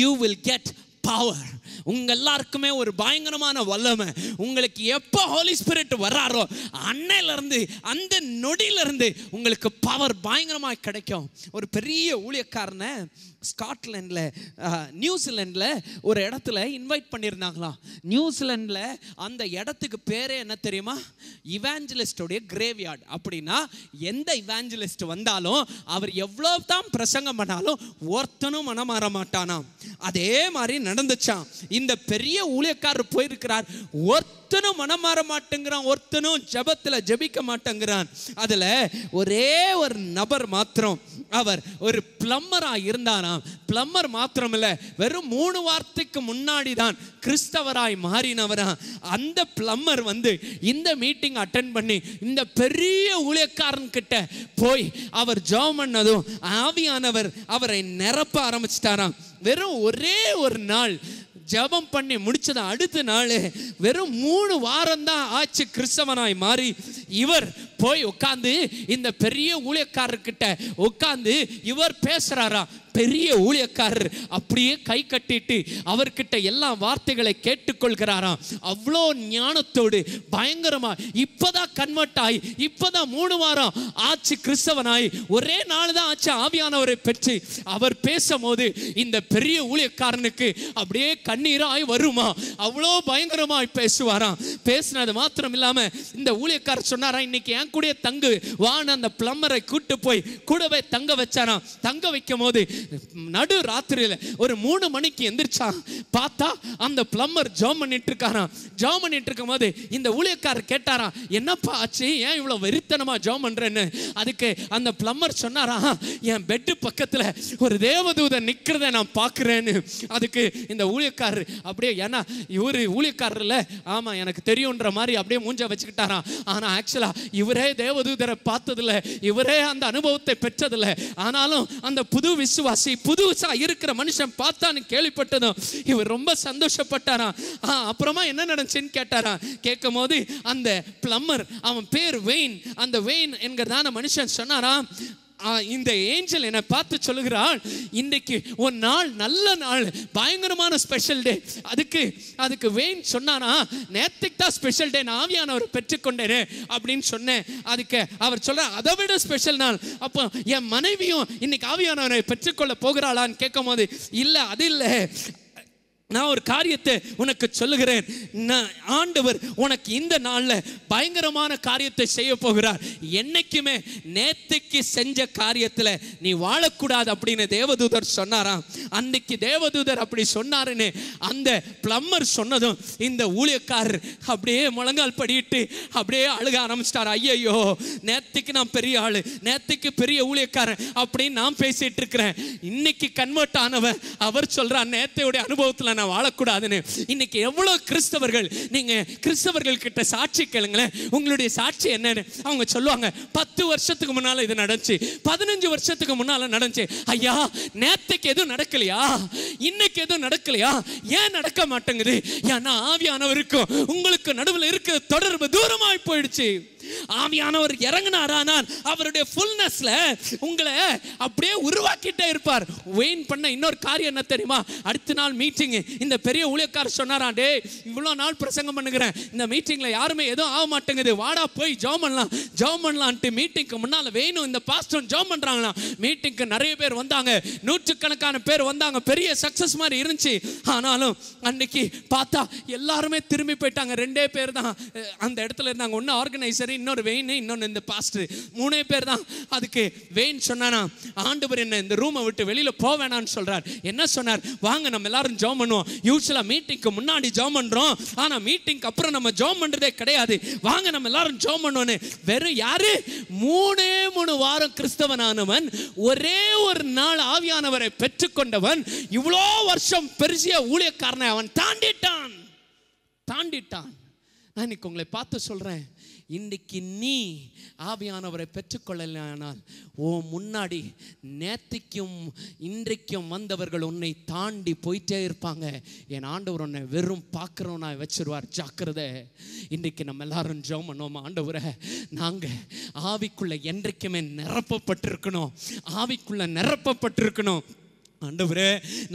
யூ வில் கெட் பவர் உங்கள் எல்லாருக்குமே ஒரு பயங்கரமான வல்லமை உங்களுக்கு எப்போ ஹோலி ஸ்பிரிட் வர்றாரோ அன்னையிலேருந்து அந்த நொடியிலேருந்து உங்களுக்கு பவர் பயங்கரமாக கிடைக்கும் ஒரு பெரிய ஊழியக்காரனை ஸ்காட்லாண்டில் நியூசிலாண்டில் ஒரு இடத்துல இன்வைட் பண்ணியிருந்தாங்களாம் நியூசிலாண்டில் அந்த இடத்துக்கு பேரே என்ன தெரியுமா இவாஞ்சலிஸ்டோடைய கிரேவியார்டு அப்படின்னா எந்த இவாஞ்சலிஸ்ட் வந்தாலும் அவர் எவ்வளோ தான் பிரசங்கம் பண்ணாலும் ஒருத்தனும் மனமாற மாட்டானாம் அதே மாதிரி நடந்துச்சான் இந்த பெரிய ஊழியக்காரர் போயிருக்கிறார் ஒருத்த ஒருத்தனும் மனம் மாற மாட்டேங்கிறான் ஒருத்தனும் ஜபத்தில் ஜபிக்க மாட்டேங்கிறான் அதில் ஒரே ஒரு நபர் மாத்திரம் அவர் ஒரு பிளம்மராக இருந்தாராம் பிளம்மர் மாத்திரம் இல்லை வெறும் மூணு வாரத்துக்கு முன்னாடி தான் கிறிஸ்தவராய் மாறினவரா அந்த பிளம்மர் வந்து இந்த மீட்டிங் அட்டன் பண்ணி இந்த பெரிய கிட்ட போய் அவர் ஜோம் பண்ணதும் ஆவியானவர் அவரை நிரப்ப ஆரம்பிச்சிட்டாராம் வெறும் ஒரே ஒரு நாள் ஜபம் பண்ணி முடிச்சதை அடுத்த நாள் வெறும் மூணு வாரம் தான் ஆச்சு கிறிஸ்தவனாய் மாறி இவர் போய் உட்காந்து இந்த பெரிய ஊழியக்காரர்கிட்ட உட்காந்து இவர் பேசுறாரா பெரிய ஊழியக்காரர் அப்படியே கை கட்டிட்டு அவர்கிட்ட எல்லா வார்த்தைகளை கேட்டுக்கொள்கிறாராம் அவ்வளோ ஞானத்தோடு பயங்கரமா இப்பதான் கன்வெர்ட் ஆகி இப்போதான் மூணு வாரம் ஆச்சு கிறிஸ்தவனாய் ஒரே நாள் தான் ஆச்சு ஆவியானவரை பெற்று அவர் பேசும்போது இந்த பெரிய ஊழியக்காரனுக்கு அப்படியே கண்ணீராய் வருமா அவ்வளோ பயங்கரமாக பேசுவாராம் பேசினது மாத்திரம் இல்லாமல் இந்த ஊழியக்காரர் சொன்னாரா இன்னைக்கு என் கூட தங்கு வான அந்த பிளம்பரை கூட்டு போய் கூடவே தங்க வச்சாராம் தங்க வைக்கும் போது நடு ராத்திரியில் ஒரு மூணு மணிக்கு எந்திரிச்சான் பார்த்தா அந்த பிளம்பர் ஜாம் பண்ணிட்டு இருக்காராம் ஜாம் பண்ணிட்டு இருக்கும் போது இந்த ஊழியக்காரர் கேட்டாராம் என்னப்பா ஆச்சு ஏன் இவ்வளோ வெறித்தனமா ஜாம் பண்ணுறேன்னு அதுக்கு அந்த பிளம்பர் சொன்னாராம் என் பெட்டு பக்கத்தில் ஒரு தேவதூதன் நிற்கிறத நான் பார்க்குறேன்னு அதுக்கு இந்த ஊழியக்காரர் அப்படியே ஏன்னா இவர் ஊழியக்காரர்ல ஆமாம் எனக்கு தெரியுன்ற மாதிரி அப்படியே மூஞ்ச வச்சுக்கிட்டாராம் ஆனால் ஆக்சுவலாக இவரே தேவதூதரை பார்த்ததில்ல இவரே அந்த அனுபவத்தை பெற்றதில்லை ஆனாலும் அந்த புது விசுவ விசுவாசி புதுசா இருக்கிற மனுஷன் பார்த்தான்னு கேள்விப்பட்டதும் இவர் ரொம்ப சந்தோஷப்பட்டாராம் அப்புறமா என்ன நடந்துச்சுன்னு கேட்டாரா கேட்கும் போது அந்த பிளம்மர் அவன் பேர் வெயின் அந்த வெயின் என்கிறதான மனுஷன் சொன்னாராம் இந்த ஏஞ்சல் என்னை பார்த்து சொல்லுகிறாள் இன்றைக்கு ஒரு நாள் நல்ல நாள் பயங்கரமான ஸ்பெஷல் டே அதுக்கு அதுக்கு வேன் சொன்னானா நேற்றுக்கு தான் ஸ்பெஷல் டே நான் ஆவியானவர் பெற்றுக்கொண்டேரு அப்படின்னு சொன்னேன் அதுக்கு அவர் சொல்கிற அதை விட ஸ்பெஷல் நாள் அப்போ என் மனைவியும் இன்னைக்கு ஆவியானவரை பெற்றுக்கொள்ள போகிறாளான்னு கேட்கும் போது இல்லை அது இல்லை நான் ஒரு காரியத்தை உனக்கு சொல்லுகிறேன் ஆண்டவர் உனக்கு இந்த நாளில் பயங்கரமான காரியத்தை செய்ய போகிறார் என்னைக்குமே நேத்துக்கு செஞ்ச காரியத்தில் நீ வாழக்கூடாது அப்படின்னு தேவதூதர் சொன்னாராம் அன்னைக்கு தேவதூதர் அப்படி சொன்னாருன்னு அந்த பிளம்மர் சொன்னதும் இந்த ஊழியக்காரர் அப்படியே முழங்கால் படிட்டு அப்படியே அழுக ஆரம்பிச்சிட்டார் ஐயையோ நேத்துக்கு நான் பெரிய ஆள் நேத்துக்கு பெரிய ஊழியக்காரன் அப்படின்னு நான் பேசிட்டு இருக்கிறேன் இன்னைக்கு கன்வெர்ட் ஆனவன் அவர் சொல்கிறார் நேத்தையுடைய அனுபவத்தில் நான் வாழக்கூடாதுன்னு இன்னைக்கு எவ்வளோ கிறிஸ்தவர்கள் நீங்கள் கிறிஸ்தவர்கள் கிட்ட சாட்சி கேளுங்களேன் உங்களுடைய சாட்சி என்னன்னு அவங்க சொல்லுவாங்க பத்து வருஷத்துக்கு முன்னால் இது நடந்துச்சு பதினஞ்சு வருஷத்துக்கு முன்னால் நடந்துச்சு ஐயா நேத்தைக்கு எதுவும் நடக்கலையா இன்னைக்கு எதுவும் நடக்கலையா ஏன் நடக்க மாட்டேங்குது ஏன்னா ஆவியானவருக்கும் உங்களுக்கு நடுவில் இருக்கிற தொடர்பு தூரமாய் போயிடுச்சு ஆவியானவர் இறங்கினாரானால் ஆனால் அவருடைய ஃபுல்னஸ்ல உங்களை அப்படியே உருவாக்கிட்டே இருப்பார் வெயின் பண்ண இன்னொரு காரியம் என்ன தெரியுமா அடுத்த நாள் மீட்டிங் இந்த பெரிய ஊழியக்காரர் சொன்னாரா டே இவ்வளோ நாள் பிரசங்கம் பண்ணுகிறேன் இந்த மீட்டிங்ல யாருமே எதுவும் ஆக மாட்டேங்குது வாடா போய் ஜோம் பண்ணலாம் ஜோம் பண்ணலான்ட்டு மீட்டிங்க்கு முன்னால் வேணும் இந்த பாஸ்டர் ஜோம் பண்ணுறாங்களாம் மீட்டிங்க்கு நிறைய பேர் வந்தாங்க நூற்றுக்கணக்கான பேர் வந்தாங்க பெரிய சக்ஸஸ் மாதிரி இருந்துச்சு ஆனாலும் அன்னைக்கு பார்த்தா எல்லாருமே திரும்பி போயிட்டாங்க ரெண்டே பேர் தான் அந்த இடத்துல இருந்தாங்க ஒன்று ஆர்கனைசர் இன்னொரு வெயின் இன்னொன்று இந்த பாஸ்டர் மூணே பேர் தான் அதுக்கு வெயின் சொன்னானா ஆண்டவர் என்ன இந்த ரூமை விட்டு வெளியில் வேணாம்னு சொல்கிறார் என்ன சொன்னார் வாங்க நம்ம எல்லாரும் ஜாம் பண்ணுவோம் யூஸ்வலாக மீட்டிங்க்கு முன்னாடி ஜாம் பண்ணுறோம் ஆனால் மீட்டிங்க்கு அப்புறம் நம்ம ஜாம் பண்ணுறதே கிடையாது வாங்க நம்ம எல்லாரும் ஜாம் பண்ணோன்னு வெறும் யாரு மூணே மூணு வாரம் கிறிஸ்தவனானவன் ஒரே ஒரு நாள் ஆவியானவரை பெற்றுக்கொண்டவன் இவ்வளோ வருஷம் பெருசிய ஊழியக்காரனை அவன் தாண்டிட்டான் தாண்டிட்டான் நான் இன்னைக்கு உங்களை பார்த்து சொல்கிறேன் இன்றைக்கு நீ ஆவியானவரை பெற்றுக்கொள்ளலானால் ஓ முன்னாடி நேற்றுக்கும் இன்றைக்கும் வந்தவர்கள் உன்னை தாண்டி போயிட்டே இருப்பாங்க என் ஆண்டவர் உன்னை வெறும் பார்க்குறோன்னா வச்சிருவார் ஜாக்கிரதை இன்றைக்கு நம்ம எல்லாரும் ஜோம் பண்ணோம் ஆண்டவரை நாங்கள் ஆவிக்குள்ளே என்றைக்குமே நிரப்பப்பட்டிருக்கணும் ஆவிக்குள்ளே நிரப்பப்பட்டிருக்கணும் ஆண்டவரே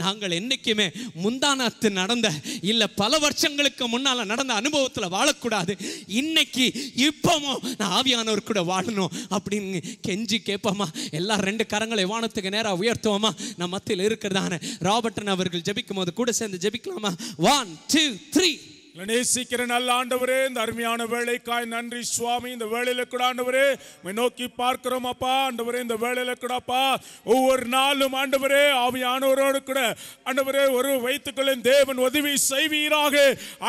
நாங்கள் என்றைக்குமே முந்தானத்து நடந்த இல்லை பல வருஷங்களுக்கு முன்னால் நடந்த அனுபவத்தில் வாழக்கூடாது இன்னைக்கு இப்போவும் நான் ஆவியானவர் கூட வாழணும் அப்படின்னு கெஞ்சி கேட்போமா எல்லா ரெண்டு கரங்களை வானத்துக்கு நேராக உயர்த்துவோமா நான் மத்தியில் இருக்கிறதான ராபர்டன் அவர்கள் ஜபிக்கும் போது கூட சேர்ந்து ஜபிக்கலாமா ஒன் டூ த்ரீ நேசிக்கிற நல்ல ஆண்டவரே இந்த அருமையான வேலைக்காய் நன்றி சுவாமி இந்த வேலையில கூட ஆண்டவரே நோக்கி பார்க்கிறோம் அப்பா ஆண்டவரே இந்த வேலையில கூட ஒவ்வொரு நாளும் ஆண்டவரே ஆவியானவரோடு கூட ஆண்டவரே ஒரு வைத்துக்களின் தேவன் உதவி செய்வீராக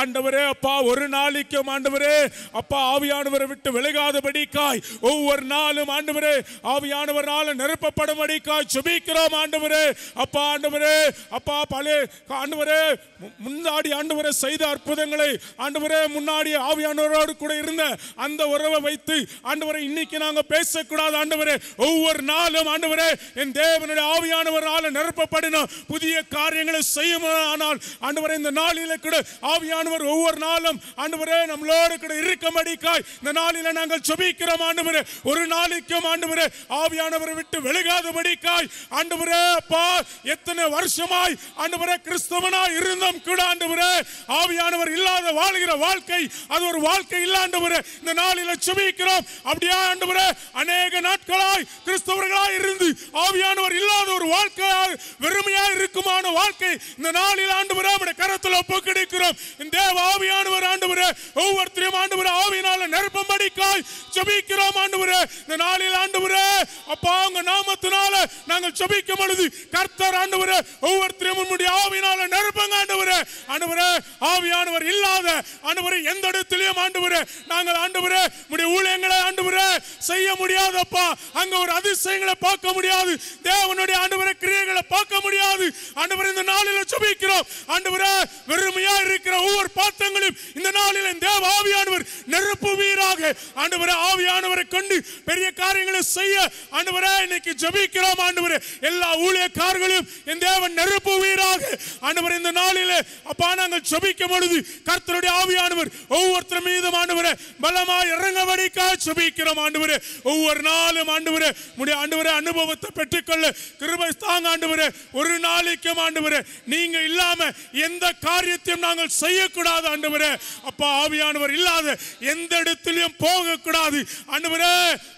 ஆண்டவரே அப்பா ஒரு நாளைக்கும் ஆண்டவரே அப்பா ஆவியானவரை விட்டு விலகாதபடிக்காய் ஒவ்வொரு நாளும் ஆண்டவரே ஆவியானவரால் நிரப்பப்படும்படிக்காய் சுபிக்கிறோம் ஆண்டவரே அப்பா ஆண்டவரே அப்பா பழைய ஆண்டவரே முன்னாடி ஆண்டவரை செய்த அற்புதங்கள் உங்களை ஆண்டவரே முன்னாடி ஆவியானவரோடு கூட இருந்த அந்த உறவை வைத்து ஆண்டவரை இன்னைக்கு நாங்க பேசக்கூடாது ஆண்டவரே ஒவ்வொரு நாளும் ஆண்டவரே என் தேவனுடைய ஆவியானவரால் நிரப்பப்படணும் புதிய காரியங்களை செய்யும் ஆனால் ஆண்டவரே இந்த நாளில கூட ஆவியானவர் ஒவ்வொரு நாளும் ஆண்டவரே நம்மளோடு கூட இருக்க மடிக்காய் இந்த நாளில நாங்கள் சொபிக்கிறோம் ஆண்டவரே ஒரு நாளைக்கும் ஆண்டவரே ஆவியானவரை விட்டு விலகாதபடிக்காய் ஆண்டவரே அப்பா எத்தனை வருஷமாய் ஆண்டவரே கிறிஸ்தவனாய் இருந்தோம் கூட ஆண்டவரே ஆவியானவர் இல்லை இல்லாத வாழ்கிற வாழ்க்கை அது ஒரு வாழ்க்கை இல்ல ஆண்டவரே இந்த நாளில சுமிக்கிறோம் அப்படியே ஆண்டவரே அநேக நாட்களாய் கிறிஸ்தவர்களாய் இருந்து ஆவியானவர் இல்லாத ஒரு வாழ்க்கையாய் வெறுமையாய் இருக்குமான வாழ்க்கை இந்த நாளில் ஆண்டவரே நம்முடைய கரத்தில் இந்த தேவ ஆவியானவர் ஆண்டவரே ஒவ்வொருத்தரையும் ஆண்டவரே ஆவியினால நிரப்பும்படிக்காய் ஜெபிக்கிறோம் ஆண்டவரே இந்த நாளில் ஆண்டவரே அப்பா உங்க நாமத்தினால நாங்கள் ஜெபிக்கும் பொழுது கர்த்தர் ஆண்டவரே ஒவ்வொருத்தரையும் உம்முடைய ஆவியினால நிரப்புங்க ஆண்டவரே ஆண்டவரே ஆவியானவர் இல்லாத ஆண்டவரே எந்த இடத்திலையும் ஆண்டவரே நாங்கள் ஆண்டவரே உடைய ஊழியங்களை ஆண்டவரே செய்ய முடியாதப்பா அங்க ஒரு அதிசயங்களை பார்க்க முடியாது தேவனுடைய ஆண்டவரே கிரியைகளை பார்க்க முடியாது ஆண்டவரே இந்த நாளில் சுபிக்கிறோம் ஆண்டவரே வெறுமையா இருக்கிற ஒவ்வொரு பாத்திரங்களையும் இந்த நாளில் தேவ ஆவியானவர் நெருப்பு வீராக ஆண்டவரே ஆவியானவரை கொண்டு பெரிய காரியங்களை செய்ய ஆண்டவரே இன்னைக்கு ஜபிக்கிறோம் ஆண்டவரே எல்லா ஊழியக்காரர்களையும் என் தேவன் நெருப்பு வீராக ஆண்டவர் இந்த நாளில் அப்பா நாங்கள் ஜபிக்கும் பொழுது கர்த்தருடைய ஆவியானவர் ஒவ்வொருத்தர் மீதும் ஆண்டவரே பலமாய் இறங்கவடிக்க சுபிக்கிறோம் ஆண்டவரே ஒவ்வொரு நாளும் ஆண்டவரே முடிய ஆண்டவரே அனுபவத்தை பெற்றுக்கொள்ள கிருபை தாங்க ஆண்டவரே ஒரு நாளைக்கும் ஆண்டவரே நீங்க இல்லாம எந்த காரியத்தையும் நாங்கள் செய்யக்கூடாது ஆண்டவரே அப்பா ஆவியானவர் இல்லாத எந்த இடத்துலையும் போகக்கூடாது ஆண்டவரே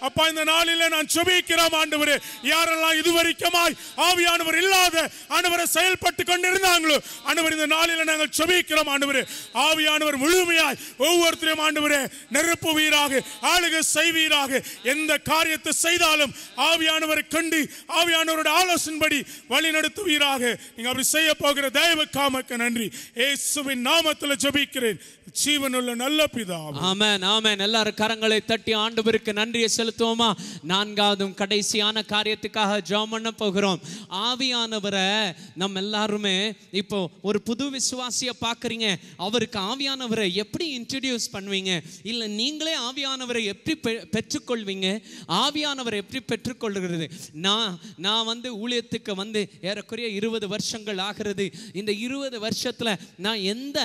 அப்பா இந்த நாளில நான் சுபிக்கிறோம் ஆண்டவரே யாரெல்லாம் இதுவரைக்குமாய் ஆவியானவர் இல்லாத ஆண்டவரை செயல்பட்டு கொண்டிருந்தாங்களோ ஆண்டவர் இந்த நாளில நாங்கள் சுபிக்கிறோம் ஆண்டவரே ஆவியானவர் முழுமையாய் ஒவ்வொருத்தரையும் ஆண்டவரே நிரப்புவீராக ஆளுக செய்வீராக எந்த காரியத்தை செய்தாலும் ஆவியானவரை கண்டு ஆவியானவரோட ஆலோசனைபடி வழி நடத்துவீராக நீங்கள் அப்படி செய்ய போகிற தயவு காமக்கு நன்றி ஏசுவின் நாமத்தில் ஜபிக்கிறேன் ஜீவனுள்ள நல்ல பிதாவே ஆமென் ஆமென் எல்லாரும் கரங்களை தட்டி ஆண்டவருக்கு நன்றியை செலுத்துவோமா நான்காவது கடைசியான காரியத்துக்காக ஜெபம் பண்ண போகிறோம் ஆவியானவரை நம்ம எல்லாருமே இப்போ ஒரு புது விசுவாசியை பார்க்குறீங்க அவருக்கு ஆவியானவரை எப்படி இன்ட்ரடியூஸ் பண்ணுவீங்க இல்லை நீங்களே ஆவியானவரை எப்படி பெற்றுக்கொள்வீங்க ஆவியானவரை எப்படி பெற்றுக்கொள்கிறது நான் நான் வந்து ஊழியத்துக்கு வந்து ஏறக்குறைய இருபது வருஷங்கள் ஆகிறது இந்த இருபது வருஷத்தில் நான் எந்த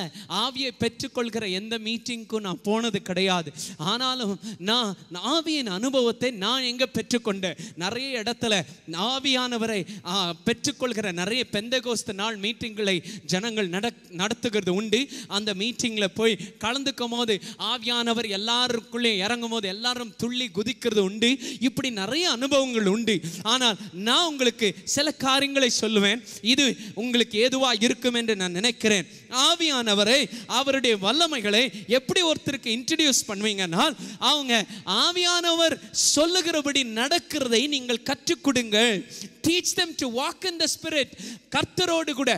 ஆவியை பெற்றுக்கொள் சொல்கிற எந்த மீட்டிங்க்கும் நான் போனது கிடையாது ஆனாலும் நான் ஆவியின் அனுபவத்தை நான் எங்கே பெற்றுக்கொண்டேன் நிறைய இடத்துல ஆவியானவரை பெற்றுக்கொள்கிற நிறைய பெந்தகோஸ்த நாள் மீட்டிங்களை ஜனங்கள் நட நடத்துகிறது உண்டு அந்த மீட்டிங்கில் போய் கலந்துக்கும் போது ஆவியானவர் எல்லாருக்குள்ளே இறங்கும் போது எல்லாரும் துள்ளி குதிக்கிறது உண்டு இப்படி நிறைய அனுபவங்கள் உண்டு ஆனால் நான் உங்களுக்கு சில காரியங்களை சொல்லுவேன் இது உங்களுக்கு ஏதுவாக இருக்கும் என்று நான் நினைக்கிறேன் ஆவியானவரை அவருடைய வல்லமைகளை எப்படி ஒருத்தருக்கு இன்ட்ரடியூஸ் பண்ணுவீங்கன்னா அவங்க ஆவியானவர் சொல்லுகிறபடி நடக்கிறதை நீங்கள் கற்றுக் கொடுங்கள் teach them to walk in the Spirit கர்த்தரோடு கூட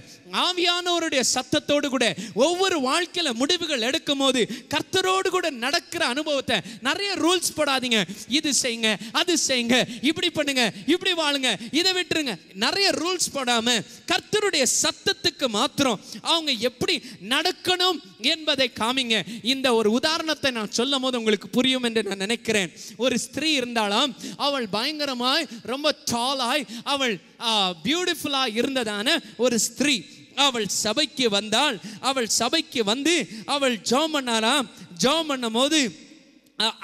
ஆவியானவருடைய சத்தத்தோடு கூட ஒவ்வொரு வாழ்க்கையில் முடிவுகள் எடுக்கும் போது கர்த்தரோடு கூட நடக்கிற அனுபவத்தை நிறைய ரூல்ஸ் போடாதீங்க இது செய்யுங்க அது செய்யுங்க இப்படி பண்ணுங்க இப்படி வாழுங்க இதை விட்டுருங்க நிறைய ரூல்ஸ் போடாம கர்த்தருடைய சத்தத்துக்கு மாத்திரம் அவங்க எப்படி நடக்கணும் என்பதை காமிங்க இந்த ஒரு உதாரணத்தை நான் சொல்லும் போது உங்களுக்கு புரியும் என்று நான் நினைக்கிறேன் ஒரு ஸ்திரீ இருந்தாலாம் அவள் பயங்கரமாய் ரொம்ப டாலாய் அவள் பியூட்டிஃபுல்லாக இருந்ததான ஒரு ஸ்திரீ அவள் சபைக்கு வந்தாள் அவள் சபைக்கு வந்து அவள் ஜோம் பண்ணாராம் ஜோம் பண்ணும் போது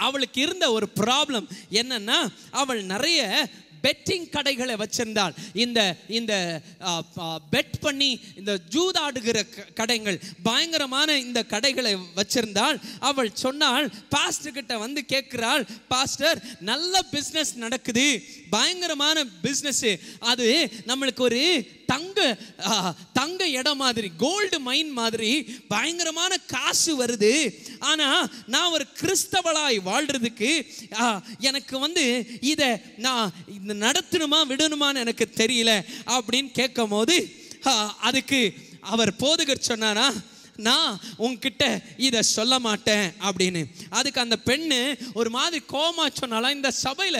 அவளுக்கு இருந்த ஒரு ப்ராப்ளம் என்னன்னா அவள் நிறைய பெட்டிங் கடைகளை வச்சிருந்தால் இந்த இந்த பெட் பண்ணி இந்த ஜூதாடுகிற கடைகள் பயங்கரமான இந்த கடைகளை வச்சிருந்தால் அவள் சொன்னால் பாஸ்டர் கிட்ட வந்து கேட்கிறாள் பாஸ்டர் நல்ல பிஸ்னஸ் நடக்குது பயங்கரமான பிஸ்னஸ் அது நம்மளுக்கு ஒரு தங்க தங்க இடம் மாதிரி கோல்டு மைன் மாதிரி பயங்கரமான காசு வருது ஆனால் நான் ஒரு கிறிஸ்தவளாய் வாழ்கிறதுக்கு எனக்கு வந்து இதை நான் நடத்தணுமா விடணுமான்னு எனக்கு தெரியல அப்படின்னு கேட்கும் போது அதுக்கு அவர் போதுகர் சொன்னாரா நான் உன்கிட்ட இதை சொல்ல மாட்டேன் அப்படின்னு அதுக்கு அந்த பெண்ணு ஒரு மாதிரி கோமா சொன்னாலும் இந்த சபையில்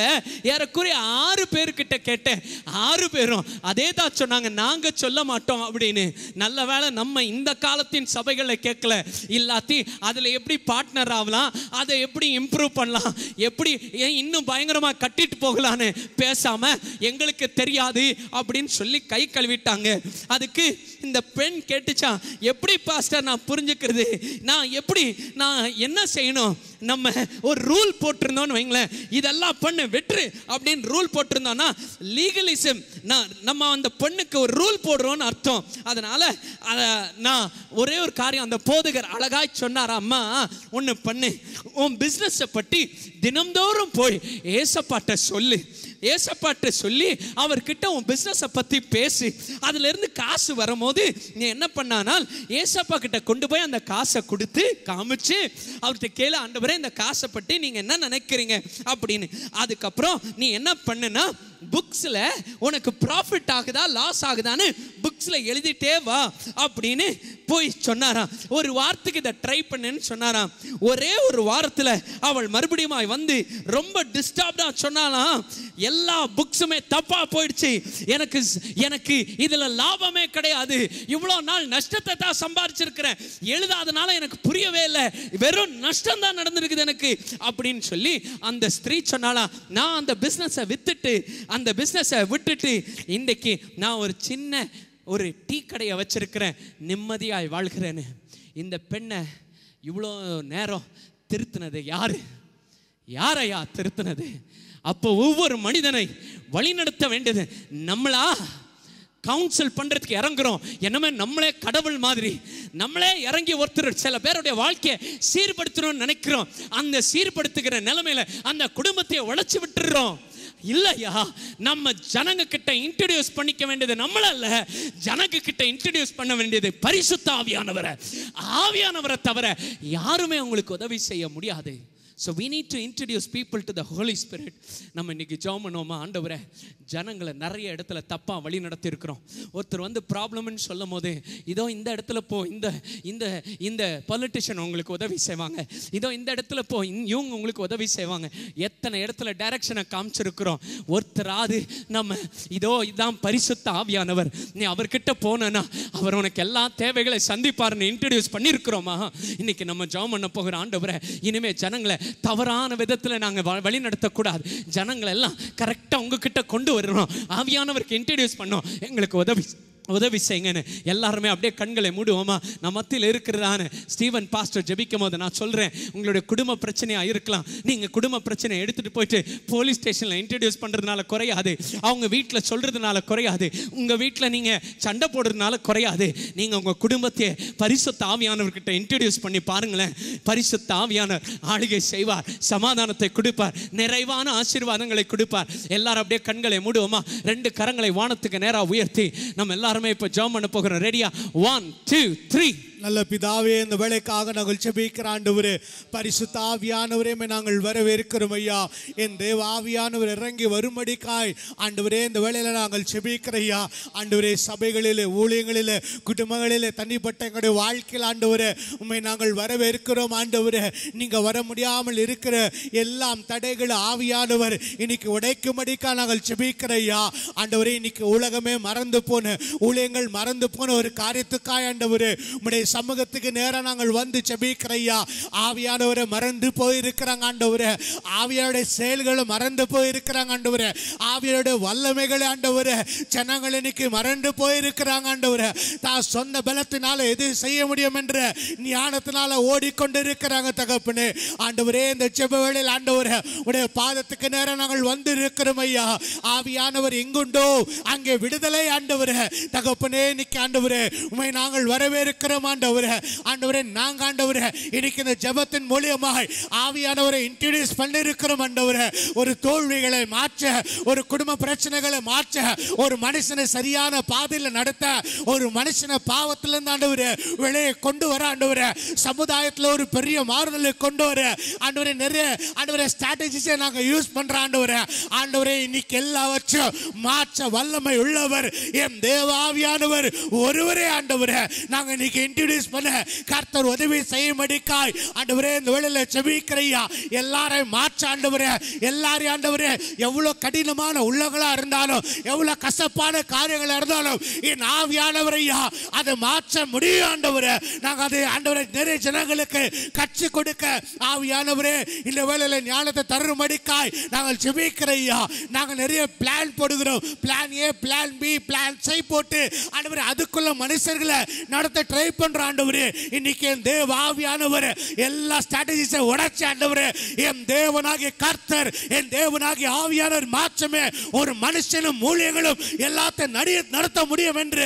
ஏறக்குறைய ஆறு பேர்கிட்ட கேட்டேன் ஆறு பேரும் அதே தான் சொன்னாங்க நாங்கள் சொல்ல மாட்டோம் அப்படின்னு நல்ல வேலை நம்ம இந்த காலத்தின் சபைகளை கேட்கல இல்லாத்தி அதில் எப்படி பார்ட்னர் ஆகலாம் அதை எப்படி இம்ப்ரூவ் பண்ணலாம் எப்படி ஏன் இன்னும் பயங்கரமாக கட்டிட்டு போகலான்னு பேசாமல் எங்களுக்கு தெரியாது அப்படின்னு சொல்லி கை கழுவிட்டாங்க அதுக்கு இந்த பெண் கேட்டுச்சான் எப்படி பாஸ்டர் நான் நான் புரிஞ்சுக்கிறது நான் எப்படி நான் என்ன செய்யணும் நம்ம ஒரு ரூல் போட்டிருந்தோம்னு வைங்களேன் இதெல்லாம் பண்ணு வெற்று அப்படின்னு ரூல் போட்டிருந்தோம்னா லீகலிசம் நான் நம்ம அந்த பெண்ணுக்கு ஒரு ரூல் போடுறோம்னு அர்த்தம் அதனால் நான் ஒரே ஒரு காரியம் அந்த போதுகர் அழகாய் சொன்னார் அம்மா ஒன்று பண்ணு உன் பிஸ்னஸை பற்றி தினம்தோறும் போய் ஏசப்பாட்டை சொல்லு ஏசப்பாட்ட சொல்லி அவர்கிட்ட உன் பிஸ்னஸை பற்றி பேசி அதுலேருந்து காசு வரும்போது நீ என்ன பண்ணானால் ஏசப்பா கிட்ட கொண்டு போய் அந்த காசை கொடுத்து காமிச்சு அவர்கிட்ட கேள ஆண்டவரே இந்த காசை பற்றி நீங்கள் என்ன நினைக்கிறீங்க அப்படின்னு அதுக்கப்புறம் நீ என்ன பண்ணுனா புக்ஸில் உனக்கு ப்ராஃபிட் ஆகுதா லாஸ் ஆகுதான்னு புக்ஸில் எழுதிட்டே வா அப்படின்னு போய் சொன்னாராம் ஒரு வாரத்துக்கு இதை ட்ரை பண்ணுன்னு சொன்னாராம் ஒரே ஒரு வாரத்தில் அவள் மறுபடியும் வந்து ரொம்ப டிஸ்டர்ப்டாக சொன்னாலாம் எல்லா புக்ஸுமே தப்பாக போயிடுச்சு எனக்கு எனக்கு இதில் லாபமே கிடையாது இவ்வளோ நாள் நஷ்டத்தை தான் சம்பாரிச்சிருக்கிறேன் எழுதாதனால எனக்கு புரியவே இல்லை வெறும் நஷ்டம் தான் நடந்திருக்குது எனக்கு அப்படின்னு சொல்லி அந்த ஸ்திரீ சொன்னாலாம் நான் அந்த பிஸ்னஸை வித்துட்டு அந்த பிஸ்னஸை விட்டுட்டு இன்றைக்கு நான் ஒரு சின்ன ஒரு டீ கடையை வச்சிருக்கிறேன் நிம்மதியாய் வாழ்கிறேன்னு இந்த பெண்ணை இவ்வளோ நேரம் திருத்தினது யார் யாரையா திருத்தினது அப்போ ஒவ்வொரு மனிதனை வழிநடத்த வேண்டியது நம்மளா கவுன்சில் பண்ணுறதுக்கு இறங்குறோம் என்னமே நம்மளே கடவுள் மாதிரி நம்மளே இறங்கி ஒருத்தர் சில பேருடைய வாழ்க்கையை சீர்படுத்தணும்னு நினைக்கிறோம் அந்த சீர்படுத்துகிற நிலைமையில் அந்த குடும்பத்தை உழைச்சி விட்டுடுறோம் இல்லையா நம்ம ஜனங்க கிட்ட இன்ட்ரடியூஸ் பண்ணிக்க வேண்டியது நம்மள அல்ல ஜனங்க கிட்ட இன்ட்ரடியூஸ் பண்ண வேண்டியது பரிசுத்த ஆவியானவரை ஆவியானவரை தவிர யாருமே அவங்களுக்கு உதவி செய்ய முடியாது so we need to introduce people to the Holy Spirit நம்ம இன்னைக்கு ஜோம் பண்ணுவோமா ஆண்டவரை ஜனங்களை நிறைய இடத்துல தப்பாக வழி நடத்தியிருக்கிறோம் ஒருத்தர் வந்து ப்ராப்ளம்னு சொல்லும் போது இதோ இந்த இடத்துல போ இந்த இந்த இந்த பொலிட்டிஷியன் உங்களுக்கு உதவி செய்வாங்க இதோ இந்த இடத்துல போ இவங்க உங்களுக்கு உதவி செய்வாங்க எத்தனை இடத்துல டைரக்ஷனை காமிச்சிருக்கிறோம் ஒருத்தராது நம்ம இதோ இதான் பரிசுத்த ஆவியானவர் நீ அவர்கிட்ட போனா அவர் உனக்கு எல்லா தேவைகளை சந்திப்பார்னு இன்ட்ரடியூஸ் பண்ணியிருக்கிறோமா இன்னைக்கு நம்ம ஜோம் பண்ண போகிற ஆண்டவரை இனிமேல் ஜனங்களை தவறான விதத்தில் நாங்கள் வழி நடத்தக்கூடாது ஜனங்களெல்லாம் கரெக்டாக உங்ககிட்ட கொண்டு வரணும் ஆவியானவருக்கு இன்ட்ரடியூஸ் பண்ணோம் எங்களுக்கு உதவி உதவி செய்யுங்கன்னு எல்லாருமே அப்படியே கண்களை மூடுவோமா நான் மத்தியில் இருக்கிறதான்னு ஸ்டீவன் பாஸ்டர் ஜபிக்கும் போது நான் சொல்கிறேன் உங்களுடைய குடும்ப பிரச்சனையாக இருக்கலாம் நீங்கள் குடும்ப பிரச்சனையை எடுத்துகிட்டு போயிட்டு போலீஸ் ஸ்டேஷனில் இன்ட்ரடியூஸ் பண்ணுறதுனால குறையாது அவங்க வீட்டில் சொல்கிறதுனால குறையாது உங்கள் வீட்டில் நீங்கள் சண்டை போடுறதுனால குறையாது நீங்கள் உங்கள் குடும்பத்தை பரிசு தாவியானவர்கிட்ட இன்ட்ரடியூஸ் பண்ணி பாருங்களேன் பரிசு தாவியானவர் ஆளுகை செய்வார் சமாதானத்தை கொடுப்பார் நிறைவான ஆசீர்வாதங்களை கொடுப்பார் எல்லாரும் அப்படியே கண்களை மூடுவோமா ரெண்டு கரங்களை வானத்துக்கு நேராக உயர்த்தி நம்ம எல்லாம் எல்லாருமே இப்போ ஜம் பண்ண போகிறோம் ரெடியா ஒன் டூ த்ரீ நல்ல பிதாவே இந்த வேலைக்காக நாங்கள் செபிக்கிற ஆண்டவரே பரிசுத்த ஆவியானவரையுமே நாங்கள் வரவேற்கிறோம் ஐயா என் தேவ ஆவியானவர் இறங்கி வரும்படிக்காய் ஆண்டவரே இந்த வேலையில் நாங்கள் செபிக்கிற ஐயா ஆண்டவரே சபைகளில் ஊழியங்களில் குடும்பங்களில் தனிப்பட்ட எங்களுடைய வாழ்க்கையில் ஆண்டவர் உண்மை நாங்கள் வரவேற்கிறோம் ஆண்டவர் நீங்கள் வர முடியாமல் இருக்கிற எல்லாம் தடைகள் ஆவியானவர் இன்னைக்கு உடைக்கும்படிக்காக நாங்கள் செபிக்கிற ஐயா ஆண்டவரே இன்னைக்கு உலகமே மறந்து போன ஊழியங்கள் மறந்து போன ஒரு காரியத்துக்காய் ஆண்டவரே உடைய சமூகத்துக்கு நேரம் நாங்கள் வந்து செபிக்கிறையா ஆவியானவரை மறந்து போயிருக்கிறாங்க ஆண்டவர் ஆவியாருடைய செயல்களை மறந்து போயிருக்கிறாங்க ஆண்டவர் ஆவியாருடைய வல்லமைகளை ஆண்டவர் ஜனங்கள் இன்னைக்கு மறந்து போயிருக்கிறாங்க ஆண்டவர் தான் சொந்த பலத்தினால எது செய்ய முடியும் என்ற ஞானத்தினால ஓடிக்கொண்டு இருக்கிறாங்க தகப்பனு ஆண்டவரே இந்த செபவேளையில் ஆண்டவர் உடைய பாதத்துக்கு நேரம் நாங்கள் வந்து இருக்கிறோம் ஐயா ஆவியானவர் எங்குண்டோ அங்கே விடுதலை ஆண்டவர் தகப்பனே இன்னைக்கு ஆண்டவர் உண்மை நாங்கள் வரவேற்கிறோம் ஆண்டவரே ஆண்டவரே நாங்கள் ஆண்டவரே இன்னைக்கு இந்த ஜபத்தின் மூலியமாக ஆவியானவரை இன்ட்ரடியூஸ் பண்ணிருக்கிறோம் ஆண்டவரே ஒரு தோல்விகளை மாற்ற ஒரு குடும்ப பிரச்சனைகளை மாற்ற ஒரு மனுஷனை சரியான பாதையில் நடத்த ஒரு மனுஷனை பாவத்திலிருந்து ஆண்டவர் விலையை கொண்டு வர ஆண்டவர் சமுதாயத்தில் ஒரு பெரிய மாறுதலை கொண்டு வர ஆண்டவரை நிறைய ஆண்டவரை ஸ்ட்ராட்டஜிஸை நாங்கள் யூஸ் பண்ணுற ஆண்டவரை ஆண்டவரை இன்னைக்கு எல்லாவற்றும் மாற்ற வல்லமை உள்ளவர் என் தேவாவியானவர் ஒருவரே ஆண்டவர் நாங்கள் இன்னைக்கு இன்ட்ரடியூஸ் ரிலீஸ் பண்ண கர்த்தர் உதவி செய்யும்படிக்காய் ஆண்டவரே இந்த வேளையில் செபிக்கிறையா எல்லாரையும் மாற்ற ஆண்டவர் எல்லாரையும் ஆண்டவர் எவ்வளோ கடினமான உள்ளங்களாக இருந்தாலும் எவ்வளோ கசப்பான காரியங்களாக இருந்தாலும் என் ஆவியானவரையா அதை மாற்ற முடியும் ஆண்டவரே நாங்கள் அதை ஆண்டவரை நிறைய ஜனங்களுக்கு கற்று கொடுக்க ஆவியானவரே இந்த வேளையில் ஞானத்தை தரும் தரும்படிக்காய் நாங்கள் செபிக்கிறையா நாங்கள் நிறைய பிளான் போடுகிறோம் plan A plan B plan C போட்டு ஆண்டவரே அதுக்குள்ள மனுஷர்களை நடத்த ட்ரை பண்ணுறோம் ஆண்டவரே இன்னைக்கு என் தேவ ஆவியானவர் எல்லா ஸ்ட்ராட்டஜிஸை என் தேவனாகிய கர்த்தர் என் தேவனாகிய ஆவியானவர் மாற்றமே ஒரு மனுஷனும் மூலியங்களும் எல்லாத்தையும் நடத்த முடியும் என்று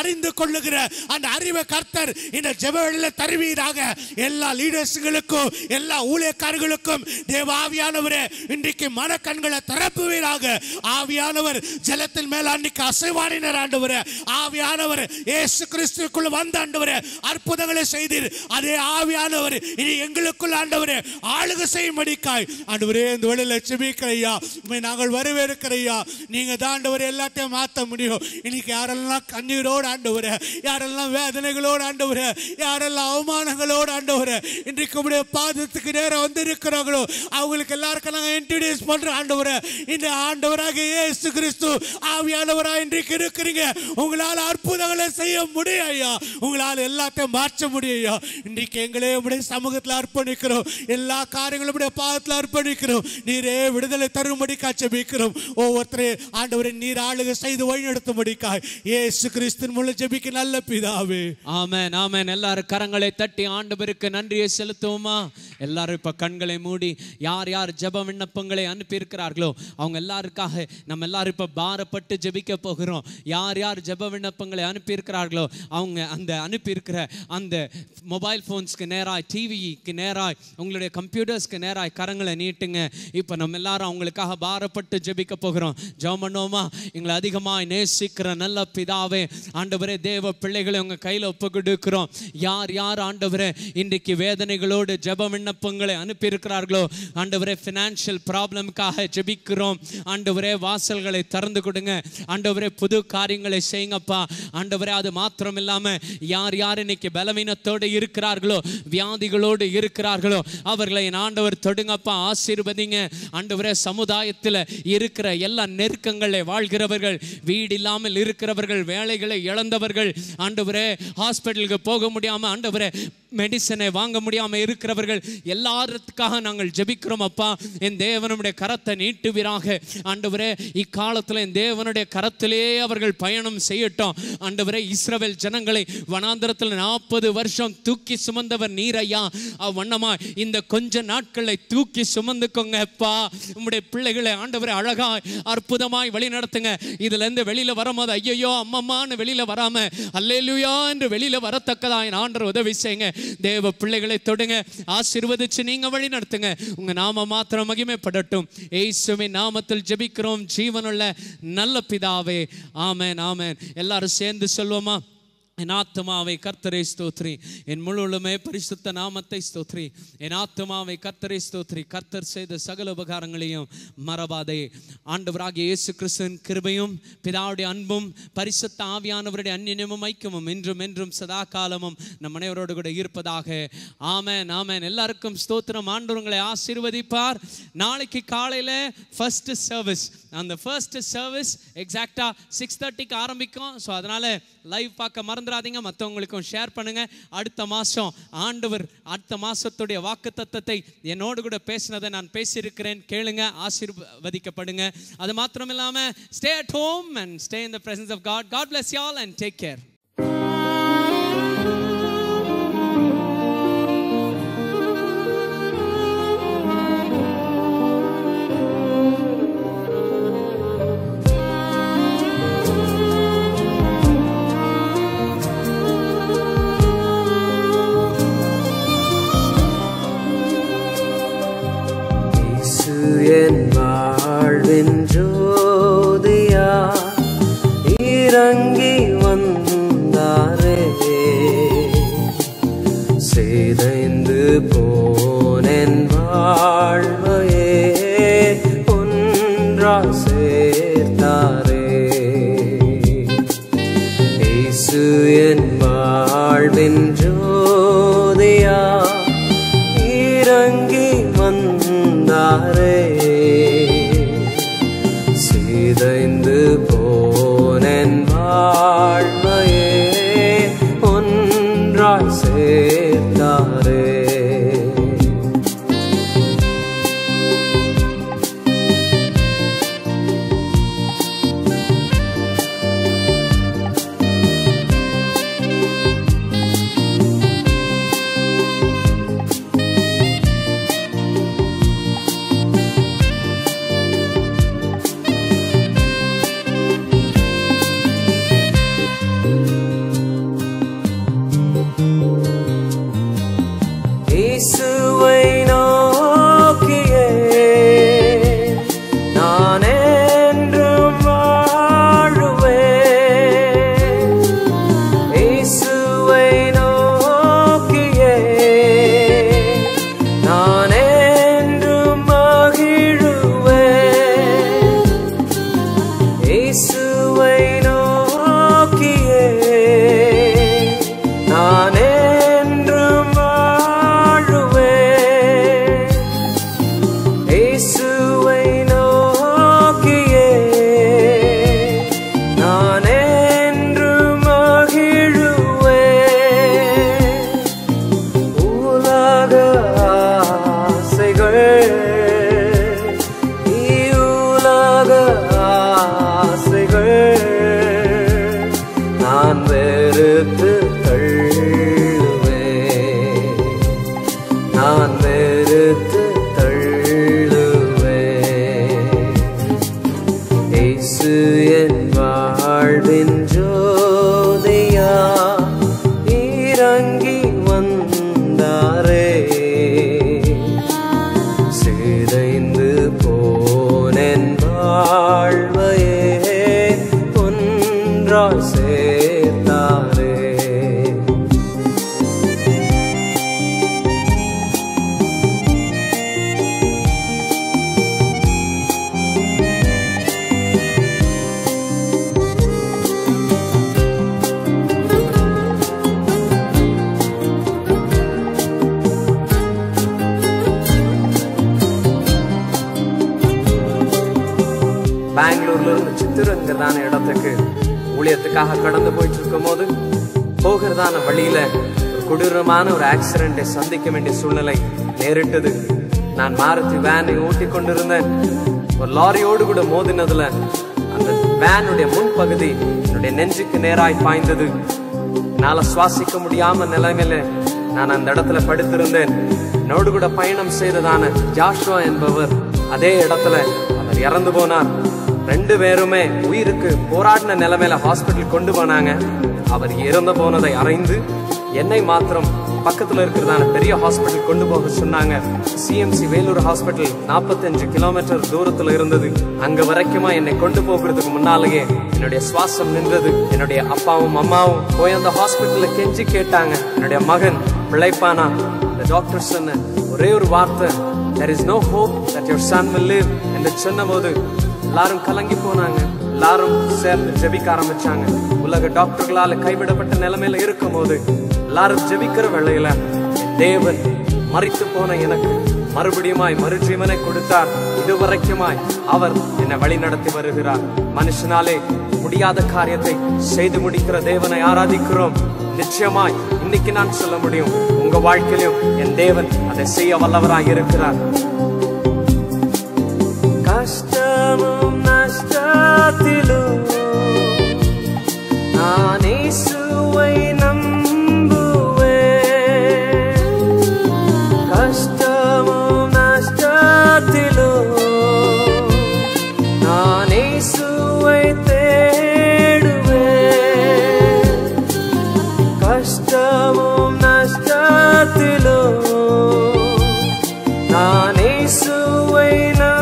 அறிந்து கொள்ளுகிற அந்த அறிவை கர்த்தர் இந்த ஜெபவெளியில் தருவீராக எல்லா லீடர்ஸுங்களுக்கும் எல்லா ஊழியக்காரர்களுக்கும் தேவாவியானவரே இன்றைக்கு மனக்கண்களை திறப்புவீராக ஆவியானவர் ஜலத்தின் மேல் அன்னைக்கு அசைவாடினர் ஆண்டவர் ஆவியானவர் ஏசு கிறிஸ்துக்குள் வந்த ஆண்டவர் அற்புதங்களை செய்தீர் அதே ஆவியானவர் இனி எங்களுக்குள் ஆண்டவர் ஆளுக மடிக்காய் ஆண்டவரே இந்த வேலை லட்சுமிக்கிறையா நாங்கள் வரவேற்கிறையா நீங்கள் தான் ஆண்டவரே எல்லாத்தையும் மாற்ற முடியும் இன்னைக்கு யாரெல்லாம் கண்ணீரோடு ஆண்டவர் யாரெல்லாம் வேதனைகளோடு ஆண்டவர் யாரெல்லாம் அவமானங்களோடு ஆண்டவர் இன்றைக்கு உடைய பாதத்துக்கு நேரம் வந்து அவங்களுக்கு எல்லாருக்கும் நாங்கள் இன்ட்ரடியூஸ் பண்ணுறோம் ஆண்டவர் இந்த ஆண்டவராக இயேசு கிறிஸ்து ஆவியானவராக இன்றைக்கு இருக்கிறீங்க உங்களால் அற்புதங்களை செய்ய முடியும் ஐயா உங்களால் எல்லாத்தையும் மாற்ற முடியும் இன்னைக்கு எங்களே உடைய சமூகத்தில் அர்ப்பணிக்கிறோம் எல்லா காரியங்களும் உடைய பாதத்தில் அர்ப்பணிக்கிறோம் நீரே விடுதலை தரும்படி காட்சி வைக்கிறோம் ஒவ்வொருத்தரையும் ஆண்டவரின் நீர் ஆளுக செய்து முடிக்காய் ஏசு கிறிஸ்தின் மூலம் ஜெபிக்க நல்ல பிதாவே ஆமே நாமே எல்லாரும் கரங்களை தட்டி ஆண்டவருக்கு நன்றியை செலுத்துவோமா எல்லாரும் இப்போ கண்களை மூடி யார் யார் ஜப விண்ணப்பங்களை அனுப்பியிருக்கிறார்களோ அவங்க எல்லாருக்காக நம்ம எல்லாரும் இப்போ பாரப்பட்டு ஜபிக்க போகிறோம் யார் யார் ஜப விண்ணப்பங்களை அனுப்பியிருக்கிறார்களோ அவங்க அந்த அனுப்பியிருக்கிற அந்த மொபைல் ஃபோன்ஸ்க்கு நேராக டிவிக்கு நேராக உங்களுடைய கம்ப்யூட்டர்ஸ்க்கு நேராக கரங்களை நீட்டுங்க இப்போ நம்ம எல்லாரும் அவங்களுக்காக பாரப்பட்டு ஜெபிக்க போகிறோம் ஜெபம் பண்ணுவோமா எங்களை அதிகமாக நேசிக்கிற நல்ல பிதாவே ஆண்டவரே தேவ பிள்ளைகளை உங்கள் கையில் ஒப்பு கொடுக்குறோம் யார் யார் ஆண்டவரே இன்றைக்கு வேதனைகளோடு ஜெப விண்ணப்பங்களை அனுப்பியிருக்கிறார்களோ ஆண்டவரே ஃபினான்ஷியல் ப்ராப்ளமுக்காக ஜெபிக்கிறோம் ஆண்டவரே வாசல்களை திறந்து கொடுங்க ஆண்டவரே புது காரியங்களை செய்யுங்கப்பா ஆண்டவரே அது மாத்திரம் இல்லாமல் யார் யார் யார் இன்னைக்கு பலவீனத்தோடு இருக்கிறார்களோ வியாதிகளோடு இருக்கிறார்களோ அவர்களை என் ஆண்டவர் தொடுங்கப்பா ஆசீர்வதிங்க ஆண்டவரே சமுதாயத்தில் இருக்கிற எல்லா நெருக்கங்களை வாழ்கிறவர்கள் வீடு இல்லாமல் இருக்கிறவர்கள் வேலைகளை இழந்தவர்கள் ஆண்டவரே ஹாஸ்பிட்டலுக்கு போக முடியாமல் ஆண்டவரே மெடிசனை வாங்க முடியாமல் இருக்கிறவர்கள் எல்லாத்துக்காக நாங்கள் ஜெபிக்கிறோம் அப்பா என் தேவனுடைய கரத்தை நீட்டுவீராக ஆண்டவரே இக்காலத்தில் என் தேவனுடைய கரத்திலேயே அவர்கள் பயணம் செய்யட்டும் ஆண்டவரே இஸ்ரவேல் ஜனங்களை வனாந்திரத்தில் நாற்பது வருஷம் தூக்கி சுமந்தவர் நீரையா வண்ணமா இந்த கொஞ்ச நாட்களை தூக்கி சுமந்துக்கோங்க அப்பா உங்களுடைய பிள்ளைகளை ஆண்டவரை அழகாய் அற்புதமாய் வழி நடத்துங்க இதுலேருந்து வெளியில் வரும்போது ஐயையோ அம்மம்மான்னு வெளியில் வராமல் அல்லேலுயா என்று வெளியில் வரத்தக்கதாய் ஆண்டர் உதவி செய்யுங்க தேவ பிள்ளைகளை தொடுங்க ஆசிர்வதிச்சு நீங்க வழி நடத்துங்க உங்க நாம மாத்திரம் மகிமைப்படட்டும் ஏசுவை நாமத்தில் ஜெபிக்கிறோம் ஜீவனுள்ள நல்ல பிதாவே ஆமேன் ஆமேன் எல்லாரும் சேர்ந்து சொல்வோமா என் ஆத்மாவை கர்த்தரை ஸ்தோத்ரி என் முழுமே பரிசுத்த நாமத்தை ஸ்தோத்ரி என் ஆத்மாவை கர்த்தரை ஸ்தோத்ரி கர்த்தர் செய்த சகல உபகாரங்களையும் மறவாதே ஆண்டவராக இயேசு கிறிஸ்துவின் கிருபையும் பிதாவுடைய அன்பும் பரிசுத்த ஆவியானவருடைய அந்நியமும் ஐக்கியமும் என்றும் என்றும் சதா காலமும் நம் அனைவரோடு கூட இருப்பதாக ஆமேன் ஆமேன் எல்லாருக்கும் ஸ்தோத்திரம் ஆண்டவங்களை ஆசீர்வதிப்பார் நாளைக்கு காலையில் ஃபர்ஸ்ட் சர்வீஸ் அந்த ஃபர்ஸ்ட் சர்வீஸ் எக்ஸாக்டாக சிக்ஸ் தேர்ட்டிக்கு ஆரம்பிக்கும் ஸோ அதனால் லைவ் பார்க்க மறந்துடாதீங்க மற்றவங்களுக்கும் ஷேர் பண்ணுங்க அடுத்த மாதம் ஆண்டவர் அடுத்த மாதத்துடைய வாக்கு தத்தத்தை என்னோடு கூட பேசினதை நான் பேசியிருக்கிறேன் கேளுங்க ஆசீர்வதிக்கப்படுங்க அது மாத்திரம் இல்லாமல் stay at home and stay in the presence of God God bless y'all and take care என்னை சந்திக்க வேண்டிய சூழ்நிலை நேரிட்டது நான் மாருதி வேனை ஓட்டி கொண்டிருந்தேன் ஒரு லாரியோடு கூட மோதினதுல அந்த வேனுடைய முன்பகுதி என்னுடைய நெஞ்சுக்கு நேராய் பாய்ந்தது என்னால சுவாசிக்க முடியாம நிலைமையில நான் அந்த இடத்துல படுத்திருந்தேன் என்னோடு கூட பயணம் செய்ததான ஜாஷ்வா என்பவர் அதே இடத்துல அவர் இறந்து போனார் ரெண்டு பேருமே உயிருக்கு போராடின நிலைமையில ஹாஸ்பிட்டல் கொண்டு போனாங்க அவர் இறந்து போனதை அறைந்து என்னை மாத்திரம் பக்கத்தில் இருக்கிறதான பெரிய ஹாஸ்பிட்டல் கொண்டு போக சொன்னாங்க சிஎம்சி வேலூர் ஹாஸ்பிட்டல் நாற்பத்தஞ்சு கிலோமீட்டர் தூரத்தில் இருந்தது அங்க வரைக்குமா என்னை கொண்டு போகிறதுக்கு முன்னாலேயே என்னுடைய சுவாசம் நின்றது என்னுடைய அப்பாவும் அம்மாவும் போய் அந்த ஹாஸ்பிட்டல்ல கெஞ்சி கேட்டாங்க என்னுடைய மகன் பிழைப்பானா இந்த டாக்டர் சொன்ன ஒரே ஒரு வார்த்தை there is no hope that your son will live என்று சொன்னபோது எல்லாரும் கலங்கி போனாங்க எல்லாரும் சேர்ந்து ஜெபிக்க ஆரம்பிச்சாங்க உலக டாக்டர்களால கைவிடப்பட்ட நிலைமையில இருக்கும் போது எல்லாரும் ஜெபிக்கிற வேளையில தேவன் மறித்து போன எனக்கு மறுபடியுமாய் மறுஜீவனை கொடுத்தார் இதுவரைக்குமாய் அவர் என்னை வழி நடத்தி வருகிறார் மனுஷனாலே முடியாத காரியத்தை செய்து முடிக்கிற தேவனை ஆராதிக்கிறோம் நிச்சயமாய் இன்னைக்கு நான் சொல்ல முடியும் உங்க வாழ்க்கையிலும் என் தேவன் அதை செய்ய வல்லவராய் இருக்கிறார் place away now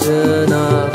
着那。